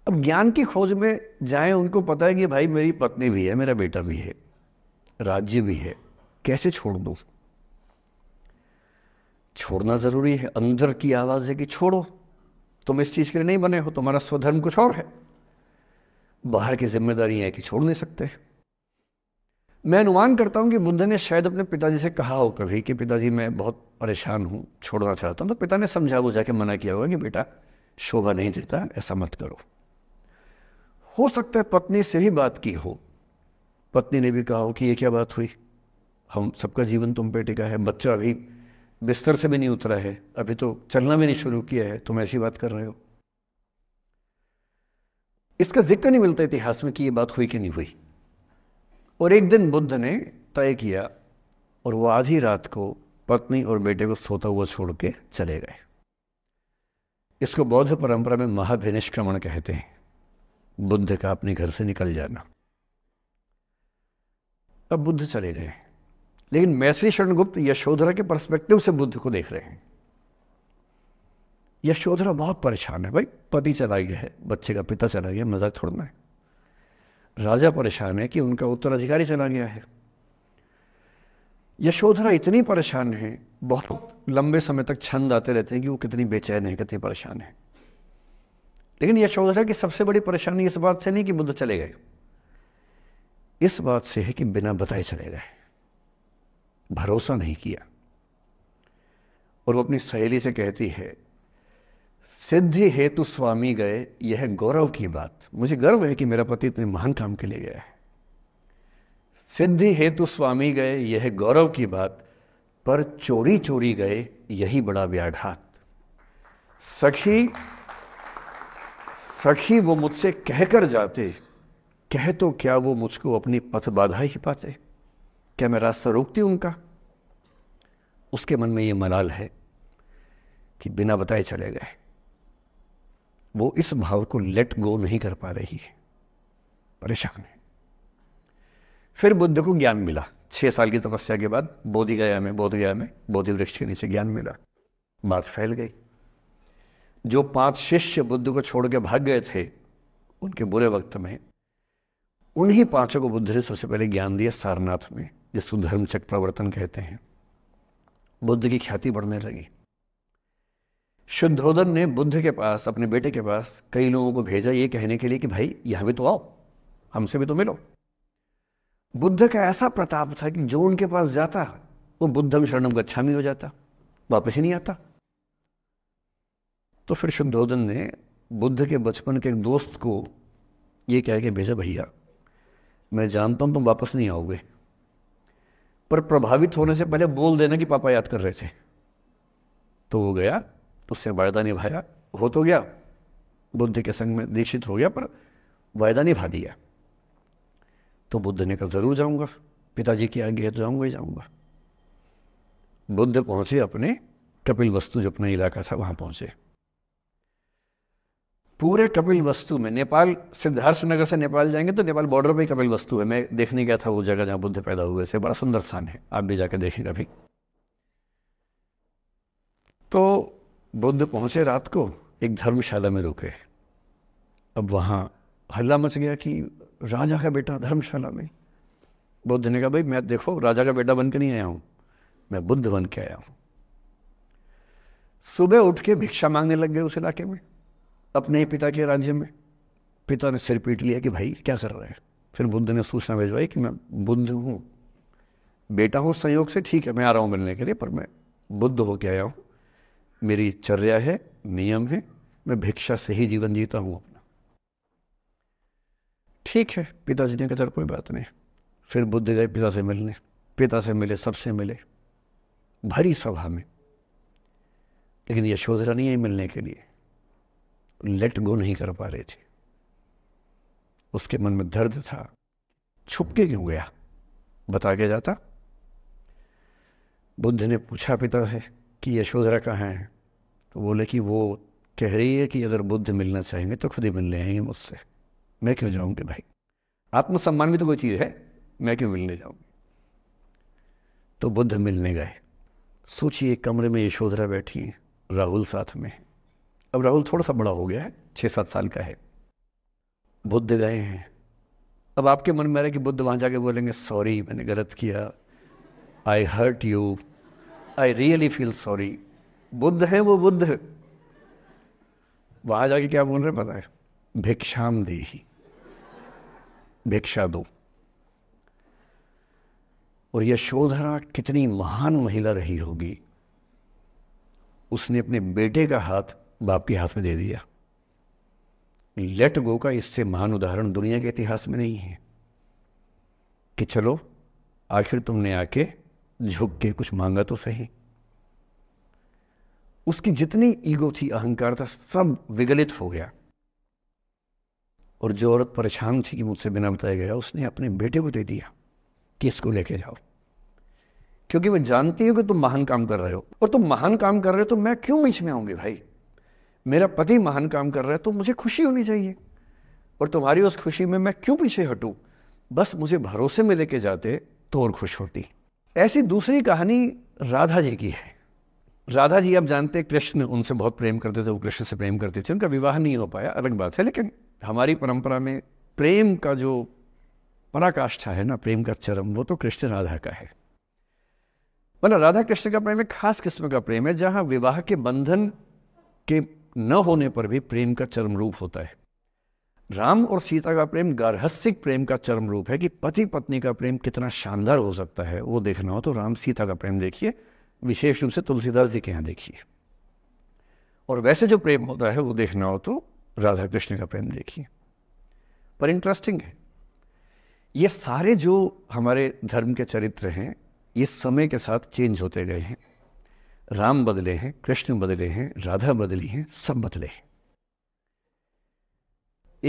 Speaker 1: अब ज्ञान की खोज में जाए उनको पता है कि भाई मेरी पत्नी भी है मेरा बेटा भी है राज्य भी है कैसे छोड़ दूँ छोड़ना ज़रूरी है अंदर की आवाज़ है कि छोड़ो तुम इस चीज़ के लिए नहीं बने हो तुम्हारा स्वधर्म कुछ और है बाहर की जिम्मेदारी है कि छोड़ नहीं सकते मैं अनुमान करता हूं कि बुद्ध ने शायद अपने पिताजी से कहा हो कभी कि पिताजी मैं बहुत परेशान हूं छोड़ना चाहता हूँ तो पिता ने समझा बुझा के मना किया होगा कि बेटा शोभा नहीं देता ऐसा मत करो हो सकता है पत्नी से ही बात की हो पत्नी ने भी कहा हो कि ये क्या बात हुई हम सबका जीवन तुम पे टिका है बच्चा भी बिस्तर से भी नहीं उतरा है अभी तो चलना भी नहीं शुरू किया है तुम ऐसी बात कर रहे हो इसका जिक्र नहीं मिलता इतिहास में कि यह बात हुई कि नहीं हुई और एक दिन बुद्ध ने तय किया और वो आधी रात को पत्नी और बेटे को सोता हुआ छोड़ के चले गए इसको बौद्ध परंपरा में महाभिनिष्क्रमण कहते हैं बुद्ध का अपने घर से निकल जाना अब बुद्ध चले गए लेकिन शरण गुप्त यशोधरा के पर्सपेक्टिव से बुद्ध को देख रहे हैं यशोधरा बहुत परेशान है भाई पति चला गया है बच्चे का पिता चला गया मजाक थोड़ना है राजा परेशान है कि उनका उत्तराधिकारी चला गया है यशोधरा इतनी परेशान है बहुत लंबे समय तक छंद आते रहते हैं कि वो कितनी बेचैन है कितनी परेशान है लेकिन यशोधरा की सबसे बड़ी परेशानी इस बात से नहीं कि बुद्ध चले गए इस बात से है कि बिना बताए चले गए भरोसा नहीं किया और वो अपनी सहेली से कहती है सिद्धि हेतु स्वामी गए यह गौरव की बात मुझे गर्व है कि मेरा पति इतने महान काम के लिए गया है सिद्धि हेतु स्वामी गए यह गौरव की बात पर चोरी चोरी गए यही बड़ा व्याघात सखी सखी वो मुझसे कहकर जाते कह तो क्या वो मुझको अपनी पथ बाधा ही पाते क्या मैं रास्ता रोकती हूँ उनका उसके मन में ये मलाल है कि बिना बताए चले गए वो इस भाव को लेट गो नहीं कर पा रही है परेशान है फिर बुद्ध को ज्ञान मिला छह साल की तपस्या के बाद बोधि गया में बोध गया में बोधि वृक्ष के नीचे ज्ञान मिला बात फैल गई जो पांच शिष्य बुद्ध को छोड़ के भाग गए थे उनके बुरे वक्त में उन्हीं पांचों को बुद्ध ने सबसे पहले ज्ञान दिया सारनाथ में जिसको धर्मचक प्रवर्तन कहते हैं बुद्ध की ख्याति बढ़ने लगी शुद्धोधन ने बुद्ध के पास अपने बेटे के पास कई लोगों को भेजा ये कहने के लिए कि भाई यहां भी तो आओ हमसे भी तो मिलो बुद्ध का ऐसा प्रताप था कि जो उनके पास जाता वो बुद्धम शरणम गच्छामी हो जाता वापस ही नहीं आता तो फिर शुद्धोधन ने बुद्ध के बचपन के एक दोस्त को ये कह के भेजा भैया मैं जानता हूं तुम वापस नहीं आओगे पर प्रभावित होने से पहले बोल देना कि पापा याद कर रहे थे तो वो गया उससे वायदा निभाया हो तो गया बुद्ध के संग में दीक्षित हो गया पर वायदा निभा दिया तो बुद्ध ने कहा ज़रूर जाऊंगा पिताजी की आगे है तो जाऊंगा ही जाऊंगा बुद्ध पहुंचे अपने कपिल वस्तु जो अपना इलाका था वहां पहुंचे पूरे कपिल वस्तु में नेपाल सिद्धार्थ नगर से नेपाल जाएंगे तो नेपाल बॉर्डर ही कपिल वस्तु है मैं देखने गया था वो जगह जहाँ बुद्ध पैदा हुए से बड़ा सुंदर स्थान है आप भी जाकर देखेंगे कभी तो बुद्ध पहुंचे रात को एक धर्मशाला में रुके अब वहाँ हल्ला मच गया कि राजा का बेटा धर्मशाला में बुद्ध ने कहा भाई मैं देखो राजा का बेटा बन के नहीं आया हूँ मैं बुद्ध बन के आया हूँ सुबह उठ के भिक्षा मांगने लग गए उस इलाके में अपने ही पिता के राज्य में पिता ने सिर पीट लिया कि भाई क्या कर रहे हैं फिर बुद्ध ने सूचना भेजवाई कि मैं बुद्ध हूँ बेटा हूँ संयोग से ठीक है मैं आ रहा हूँ मिलने के लिए पर मैं बुद्ध हो के आया हूँ मेरी चर्या है नियम है मैं भिक्षा से ही जीवन जीता हूँ अपना ठीक है पिताजी ने कहा कोई बात नहीं फिर बुद्ध गए पिता से मिलने पिता से मिले सबसे मिले भरी सभा में लेकिन यशोधरा नहीं आई मिलने के लिए लेट गो नहीं कर पा रहे थे उसके मन में दर्द था छुप के क्यों गया बता के जाता बुद्ध ने पूछा पिता से कि यशोधरा कहाँ है तो बोले कि वो कह रही है कि अगर बुद्ध मिलना चाहेंगे तो खुद ही मिलने आएंगे मुझसे मैं क्यों जाऊंगी भाई आत्मसम्मान भी तो कोई चीज़ है मैं क्यों मिलने जाऊंगी तो बुद्ध मिलने गए सोचिए कमरे में यशोधरा बैठी है राहुल साथ में है अब राहुल थोड़ा सा बड़ा हो गया है छः सात साल का है बुद्ध गए हैं अब आपके मन में आ रहा है कि बुद्ध वहाँ जाके बोलेंगे सॉरी मैंने गलत किया I hurt you I really feel sorry Buddha हैं वो बुद्ध वहाँ जाके क्या बोल रहे पता है भिक्षाम दे ही भिक्षा दो और यशोधरा कितनी महान महिला रही होगी उसने अपने बेटे का हाथ बाप के हाथ में दे दिया लेट गो का इससे महान उदाहरण दुनिया के इतिहास में नहीं है कि चलो आखिर तुमने आके झुक के कुछ मांगा तो सही उसकी जितनी ईगो थी अहंकार था सब विगलित हो गया और जो औरत परेशान थी कि मुझसे बिना बताया गया उसने अपने बेटे को दे दिया कि इसको लेके जाओ क्योंकि वह जानती है कि तुम महान काम कर रहे हो और तुम महान काम कर रहे हो तो मैं क्यों बीच में आऊंगी भाई मेरा पति महान काम कर रहा है तो मुझे खुशी होनी चाहिए और तुम्हारी उस खुशी में मैं क्यों पीछे हटूं बस मुझे भरोसे में लेके जाते तो और खुश होती ऐसी दूसरी कहानी राधा जी की है राधा जी आप जानते हैं कृष्ण उनसे बहुत प्रेम करते थे वो कृष्ण से प्रेम करते थे उनका विवाह नहीं हो पाया अलग बात है लेकिन हमारी परंपरा में प्रेम का जो पराकाष्ठा है ना प्रेम का चरम वो तो कृष्ण राधा का है मतलब राधा कृष्ण का प्रेम एक खास किस्म का प्रेम है जहाँ विवाह के बंधन के न होने पर भी प्रेम का चरम रूप होता है राम और सीता का प्रेम गारहस्यिक प्रेम का चरम रूप है कि पति पत्नी का प्रेम कितना शानदार हो सकता है वो देखना हो तो राम सीता का प्रेम देखिए विशेष रूप से तुलसीदास जी के यहाँ देखिए और वैसे जो प्रेम होता है वो देखना हो तो राधा कृष्ण का प्रेम देखिए पर इंटरेस्टिंग है ये सारे जो हमारे धर्म के चरित्र हैं ये समय के साथ चेंज होते गए हैं राम बदले हैं कृष्ण बदले हैं राधा बदली हैं सब बदले हैं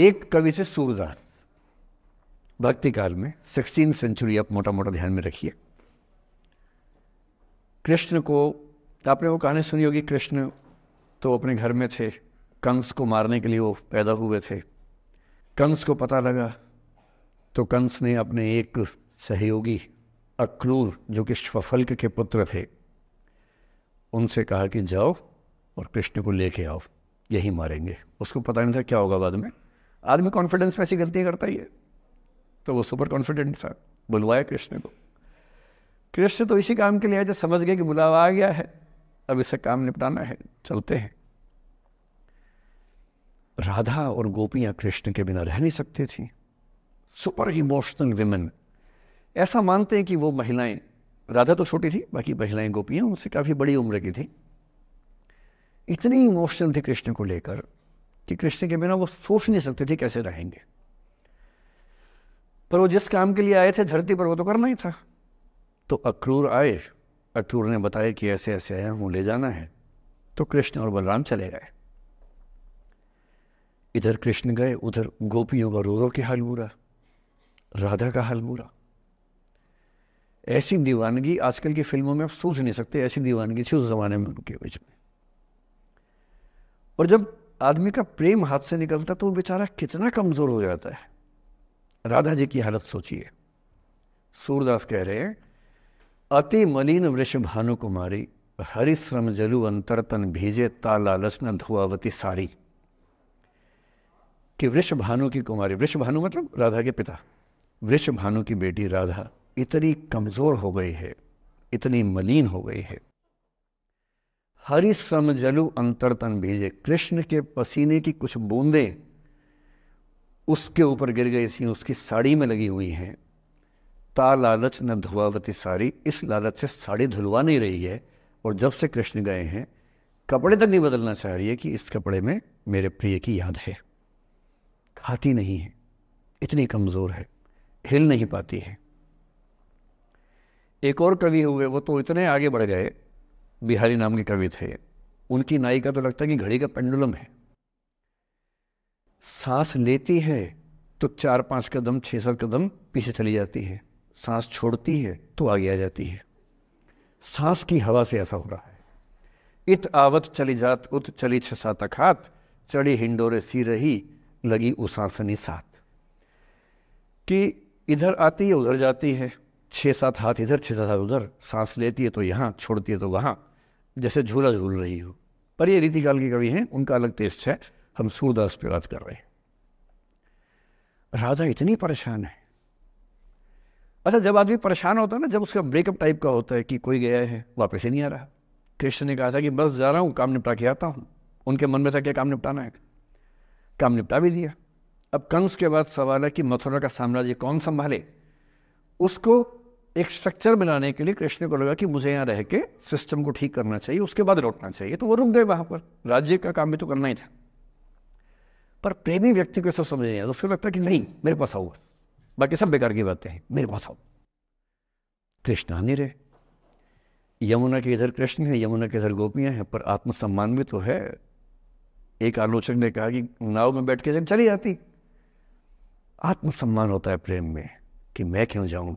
Speaker 1: एक कवि थे सूरदास भक्ति काल में सिक्सटीन सेंचुरी आप मोटा मोटा ध्यान में रखिए कृष्ण को आपने वो कहानी सुनी होगी कृष्ण तो अपने घर में थे कंस को मारने के लिए वो पैदा हुए थे कंस को पता लगा तो कंस ने अपने एक सहयोगी अक्रूर जो कि स्वफल्क के पुत्र थे उनसे कहा कि जाओ और कृष्ण को लेके आओ यही मारेंगे उसको पता नहीं था क्या होगा बाद में आदमी कॉन्फिडेंस में ऐसी गलतियाँ करता ही है तो वो सुपर कॉन्फिडेंट था बुलवाया कृष्ण को कृष्ण तो इसी काम के लिए जब समझ गए कि बुलावा आ गया है अब इससे काम निपटाना है चलते हैं राधा और गोपियाँ कृष्ण के बिना रह नहीं सकती थी सुपर इमोशनल विमेन ऐसा मानते हैं कि वो महिलाएं राधा तो छोटी थी बाकी महिलाएं गोपियां उनसे काफ़ी बड़ी उम्र की थी इतनी इमोशनल थी कृष्ण को लेकर कि कृष्ण के बिना वो सोच नहीं सकते थे कैसे रहेंगे पर वो जिस काम के लिए आए थे धरती पर वो तो करना ही था तो अक्रूर आए अक्रूर ने बताया कि ऐसे ऐसे आए हूँ ले जाना है तो कृष्ण और बलराम चले गए इधर कृष्ण गए उधर गोपियों का रो रो के हाल बुरा राधा का हाल बुरा ऐसी दीवानगी आजकल की फिल्मों में आप सोच नहीं सकते ऐसी दीवानगी थी उस ज़माने में उनके बीच में और जब आदमी का प्रेम हाथ से निकलता तो वो बेचारा कितना कमज़ोर हो जाता है राधा जी की हालत सोचिए सूरदास कह रहे हैं अति मलिन वृष भानु कुमारी हरिश्रम जलु तन भीजे ताला लसन धुआवती सारी कि वृष भानु की कुमारी वृष भानु मतलब राधा के पिता वृष भानु की बेटी राधा इतनी कमज़ोर हो गई है इतनी मलिन हो गई है हरि समझलु तन भेजे कृष्ण के पसीने की कुछ बूंदें उसके ऊपर गिर गई थी उसकी साड़ी में लगी हुई हैं ता लालच न धुआवती साड़ी इस लालच से साड़ी धुलवा नहीं रही है और जब से कृष्ण गए हैं कपड़े तक नहीं बदलना चाह रही है कि इस कपड़े में मेरे प्रिय की याद है खाती नहीं है इतनी कमज़ोर है हिल नहीं पाती है एक और कवि हुए वो तो इतने आगे बढ़ गए बिहारी नाम के कवि थे उनकी नाई का तो लगता है कि घड़ी का पेंडुलम है सांस लेती है तो चार पांच कदम छह सात कदम पीछे चली जाती है सांस छोड़ती है तो आगे आ जाती है सांस की हवा से ऐसा हो रहा है इत आवत चली जात उत चली छसा तक हाथ चढ़ी हिंडोरे सी रही लगी उसासनी साथ कि इधर आती है उधर जाती है छः सात हाथ इधर छः सात हाथ उधर सांस लेती है तो यहाँ छोड़ती है तो वहाँ जैसे झूला झूल रही हो पर ये रीतिकाल की कवि हैं उनका अलग टेस्ट है हम सूरदास पे बात कर रहे हैं राजा इतनी परेशान है अच्छा जब आदमी परेशान होता है ना जब उसका ब्रेकअप टाइप का होता है कि कोई गया है वापस ही नहीं आ रहा कृष्ण ने कहा था कि बस जा रहा हूँ काम निपटा के आता हूँ उनके मन में था क्या काम निपटाना है काम निपटा भी दिया अब कंस के बाद सवाल है कि मथुरा का साम्राज्य कौन संभाले उसको एक स्ट्रक्चर बनाने के लिए कृष्ण को लगा कि मुझे यहाँ रह के सिस्टम को ठीक करना चाहिए उसके बाद लौटना चाहिए तो वो रुक गए वहां पर राज्य का काम भी तो करना ही था पर प्रेमी व्यक्ति को सब समझ नहीं आया तो फिर लगता कि नहीं मेरे पास आओ बाकी सब बेकार की बातें हैं मेरे पास आओ कृष्ण आ नहीं रहे यमुना के इधर कृष्ण है यमुना के इधर गोपियां हैं पर आत्मसम्मान भी तो है एक आलोचक ने कहा कि नाव में बैठ के चली जाती आत्मसम्मान होता है प्रेम में कि मैं क्यों जाऊं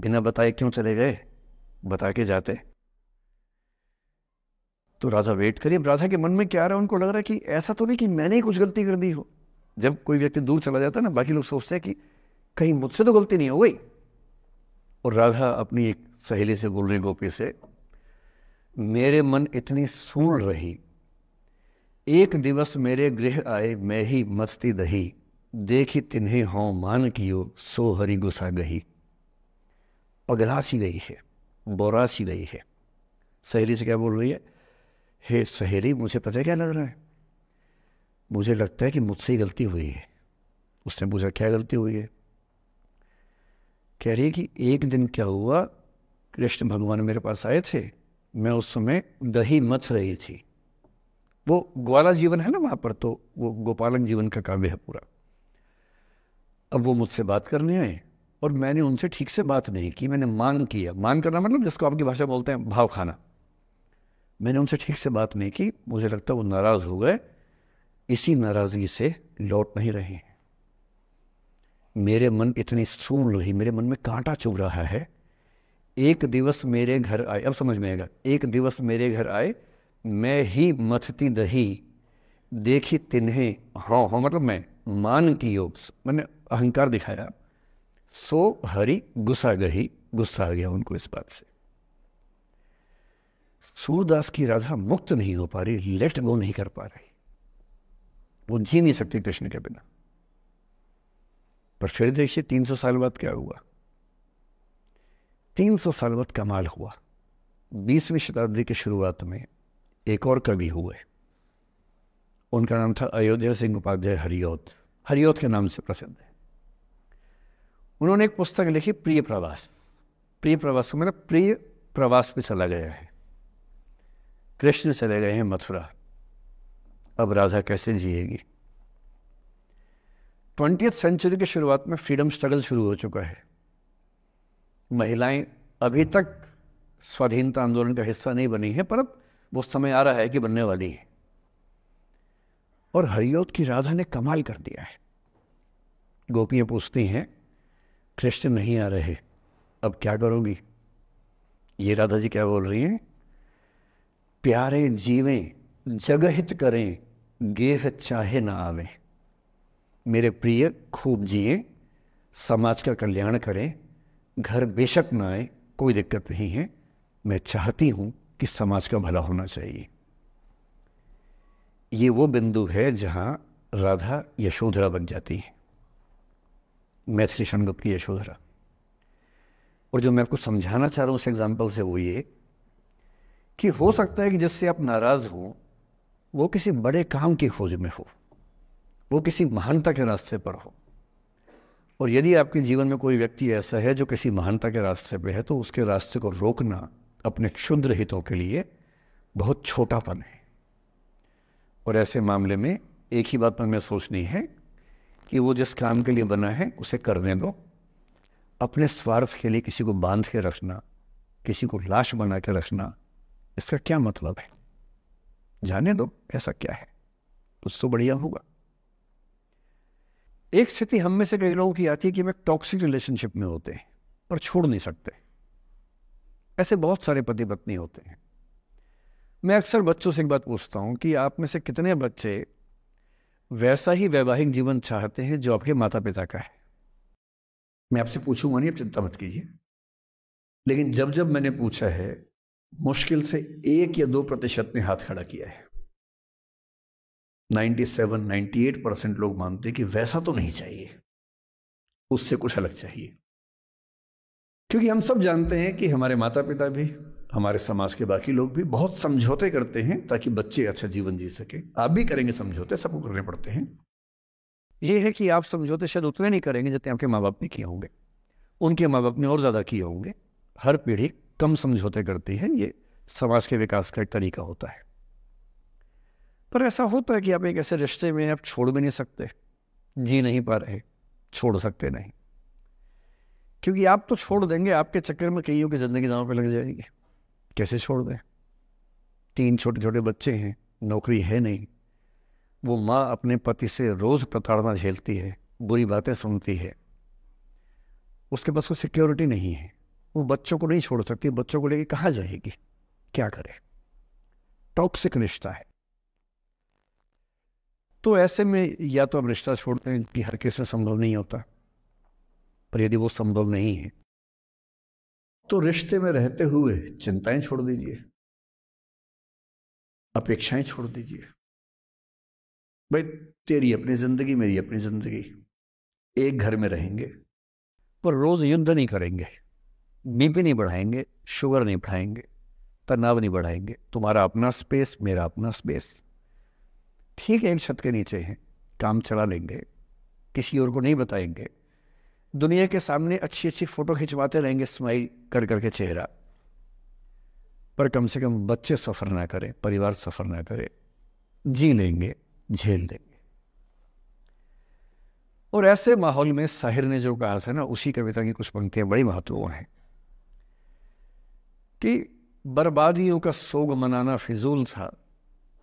Speaker 1: बिना बताए क्यों चले गए बता के जाते तो राजा वेट करिए राजा के मन में क्या आ रहा है उनको लग रहा है कि ऐसा तो नहीं कि मैंने ही कुछ गलती कर दी हो जब कोई व्यक्ति दूर चला जाता है ना बाकी लोग सोचते हैं कि कहीं मुझसे तो गलती नहीं हो गई और राजा अपनी एक सहेली से बोल रही गोपी से मेरे मन इतनी सूल रही एक दिवस मेरे गृह आए मैं ही मस्ती दही देखी तिन्हें हों मान कियो सो हरी गुसा गही पगला सी गई है बोरा सी गई है सहेली से क्या बोल रही है हे सहेली मुझे पता क्या लग रहा है मुझे लगता है कि मुझसे ही गलती हुई है उसने पूछा क्या गलती हुई है कह रही है कि एक दिन क्या हुआ कृष्ण भगवान मेरे पास आए थे मैं उस समय दही मथ रही थी वो ग्वाला जीवन है ना वहाँ पर तो वो गोपालन जीवन का काव्य है पूरा अब वो मुझसे बात करने आए और मैंने उनसे ठीक से बात नहीं की मैंने मान किया मान करना मतलब जिसको आपकी भाषा बोलते हैं भाव खाना मैंने उनसे ठीक से बात नहीं की मुझे लगता वो नाराज़ हो गए इसी नाराज़गी से लौट नहीं रहे हैं मेरे मन इतनी सूल रही मेरे मन में कांटा चुभ रहा है एक दिवस मेरे घर आए अब समझ में आएगा एक दिवस मेरे घर आए मैं ही मथती दही देखी तिन्हें हाँ हाँ मतलब मैं मान की योग मैंने अहंकार दिखाया सो हरि गुस्सा गही गुस्सा आ गया उनको इस बात से सूरदास की राधा मुक्त नहीं हो पा रही लेट गो नहीं कर पा रही वो जी नहीं सकती कृष्ण के बिना पर फिर देखिए तीन सौ साल बाद क्या हुआ तीन सौ साल बाद कमाल हुआ बीसवीं शताब्दी की शुरुआत में एक और कवि हुए उनका नाम था अयोध्या सिंह उपाध्याय हरिओत हरियोत के नाम से प्रसिद्ध है उन्होंने एक पुस्तक लिखी प्रिय प्रवास प्रिय प्रवास को मतलब प्रिय प्रवास पे चला गया है कृष्ण चले गए हैं मथुरा अब राधा कैसे जिएगी ट्वेंटी सेंचुरी की शुरुआत में फ्रीडम स्ट्रगल शुरू हो चुका है महिलाएं अभी तक स्वाधीनता आंदोलन का हिस्सा नहीं बनी है पर अब वो समय आ रहा है कि बनने वाली है और हरियोत की राधा ने कमाल कर दिया है गोपियां पूछती हैं कृष्ण नहीं आ रहे अब क्या करोगी ये राधा जी क्या बोल रही हैं प्यारे जीवें जगहित करें गेह चाहे ना आवे मेरे प्रिय खूब जिए समाज का कल्याण करें घर बेशक ना आए कोई दिक्कत नहीं है मैं चाहती हूं कि समाज का भला होना चाहिए ये वो बिंदु है जहां राधा यशोधरा बन जाती है मैथिली संगत शनगुप्त की यशोधरा और जो मैं आपको समझाना चाह रहा हूँ उस एग्ज़ाम्पल से वो ये कि हो सकता है कि जिससे आप नाराज़ हों वो किसी बड़े काम की खोज में हो वो किसी महानता के रास्ते पर हो और यदि आपके जीवन में कोई व्यक्ति ऐसा है जो किसी महानता के रास्ते पर है तो उसके रास्ते को रोकना अपने क्षुद्र हितों के लिए बहुत छोटापन है और ऐसे मामले में एक ही बात पर हमें सोचनी है कि वो जिस काम के लिए बना है उसे करने दो अपने स्वार्थ के लिए किसी को बांध के रखना किसी को लाश बना के रखना इसका क्या मतलब है जाने दो ऐसा क्या है कुछ तो बढ़िया होगा एक स्थिति हम में से कई लोगों की आती है कि हम एक टॉक्सिक रिलेशनशिप में होते हैं पर छोड़ नहीं सकते ऐसे बहुत सारे पति पत्नी होते हैं मैं अक्सर बच्चों से एक बात पूछता हूं कि आप में से कितने बच्चे वैसा ही वैवाहिक जीवन चाहते हैं जो आपके माता पिता का है मैं आपसे पूछूंगा नहीं आप चिंता मत कीजिए लेकिन जब जब मैंने पूछा है मुश्किल से एक या दो प्रतिशत ने हाथ खड़ा किया है 97, 98 परसेंट लोग मानते कि वैसा तो नहीं चाहिए उससे कुछ अलग चाहिए क्योंकि हम सब जानते हैं कि हमारे माता पिता भी हमारे समाज के बाकी लोग भी बहुत समझौते करते हैं ताकि बच्चे अच्छा जीवन जी सके आप भी करेंगे समझौते सबको करने पड़ते हैं ये है कि आप समझौते शायद उतने नहीं करेंगे जितने आपके माँ बाप ने किए होंगे उनके माँ बाप ने और ज़्यादा किए होंगे हर पीढ़ी कम समझौते करती है ये समाज के विकास का एक तरीका होता है पर ऐसा होता है कि आप एक ऐसे रिश्ते में आप छोड़ भी नहीं सकते जी नहीं पा रहे छोड़ सकते नहीं क्योंकि आप तो छोड़ देंगे आपके चक्कर में कईयों की जिंदगी दांव पर लग जाएगी कैसे छोड़ दें तीन छोटे छोटे बच्चे हैं नौकरी है नहीं वो माँ अपने पति से रोज़ प्रताड़ना झेलती है बुरी बातें सुनती है उसके पास कोई सिक्योरिटी नहीं है वो बच्चों को नहीं छोड़ सकती बच्चों को लेके कहाँ जाएगी क्या करे टॉक्सिक रिश्ता है तो ऐसे में या तो आप रिश्ता छोड़ते हैं कि हर किसी में संभव नहीं होता पर यदि वो संभव नहीं है तो रिश्ते में रहते हुए चिंताएं छोड़ दीजिए अपेक्षाएं छोड़ दीजिए भाई तेरी अपनी जिंदगी मेरी अपनी जिंदगी एक घर में रहेंगे पर रोज युद्ध नहीं करेंगे बीपी नहीं बढ़ाएंगे शुगर नहीं बढ़ाएंगे तनाव नहीं बढ़ाएंगे तुम्हारा अपना स्पेस मेरा अपना स्पेस ठीक है एक छत के नीचे है काम चला लेंगे किसी और को नहीं बताएंगे दुनिया के सामने अच्छी अच्छी फोटो खिंचवाते रहेंगे स्माइल कर करके चेहरा पर कम से कम बच्चे सफ़र ना करें परिवार सफ़र ना करे जी लेंगे झेल लेंगे और ऐसे माहौल में साहिर ने जो कहा था ना उसी कविता की कुछ पंक्तियां बड़ी महत्वपूर्ण हैं कि बर्बादियों का सोग मनाना फिजूल था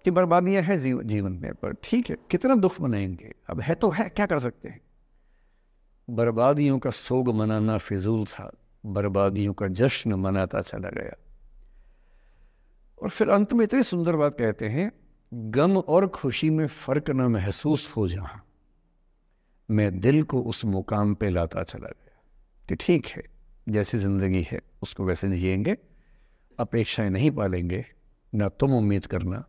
Speaker 1: कि बर्बादियां हैं जीवन में पर ठीक है कितना दुख मनाएंगे अब है तो है क्या कर सकते हैं बर्बादियों का सोग मनाना फिजूल था बर्बादियों का जश्न मनाता चला गया और फिर अंत में इतनी सुंदर बात कहते हैं गम और खुशी में फ़र्क न महसूस हो जहां मैं दिल को उस मुकाम पे लाता चला गया कि तो ठीक है जैसी ज़िंदगी है उसको वैसे जिएंगे अपेक्षाएं नहीं पालेंगे ना तुम उम्मीद करना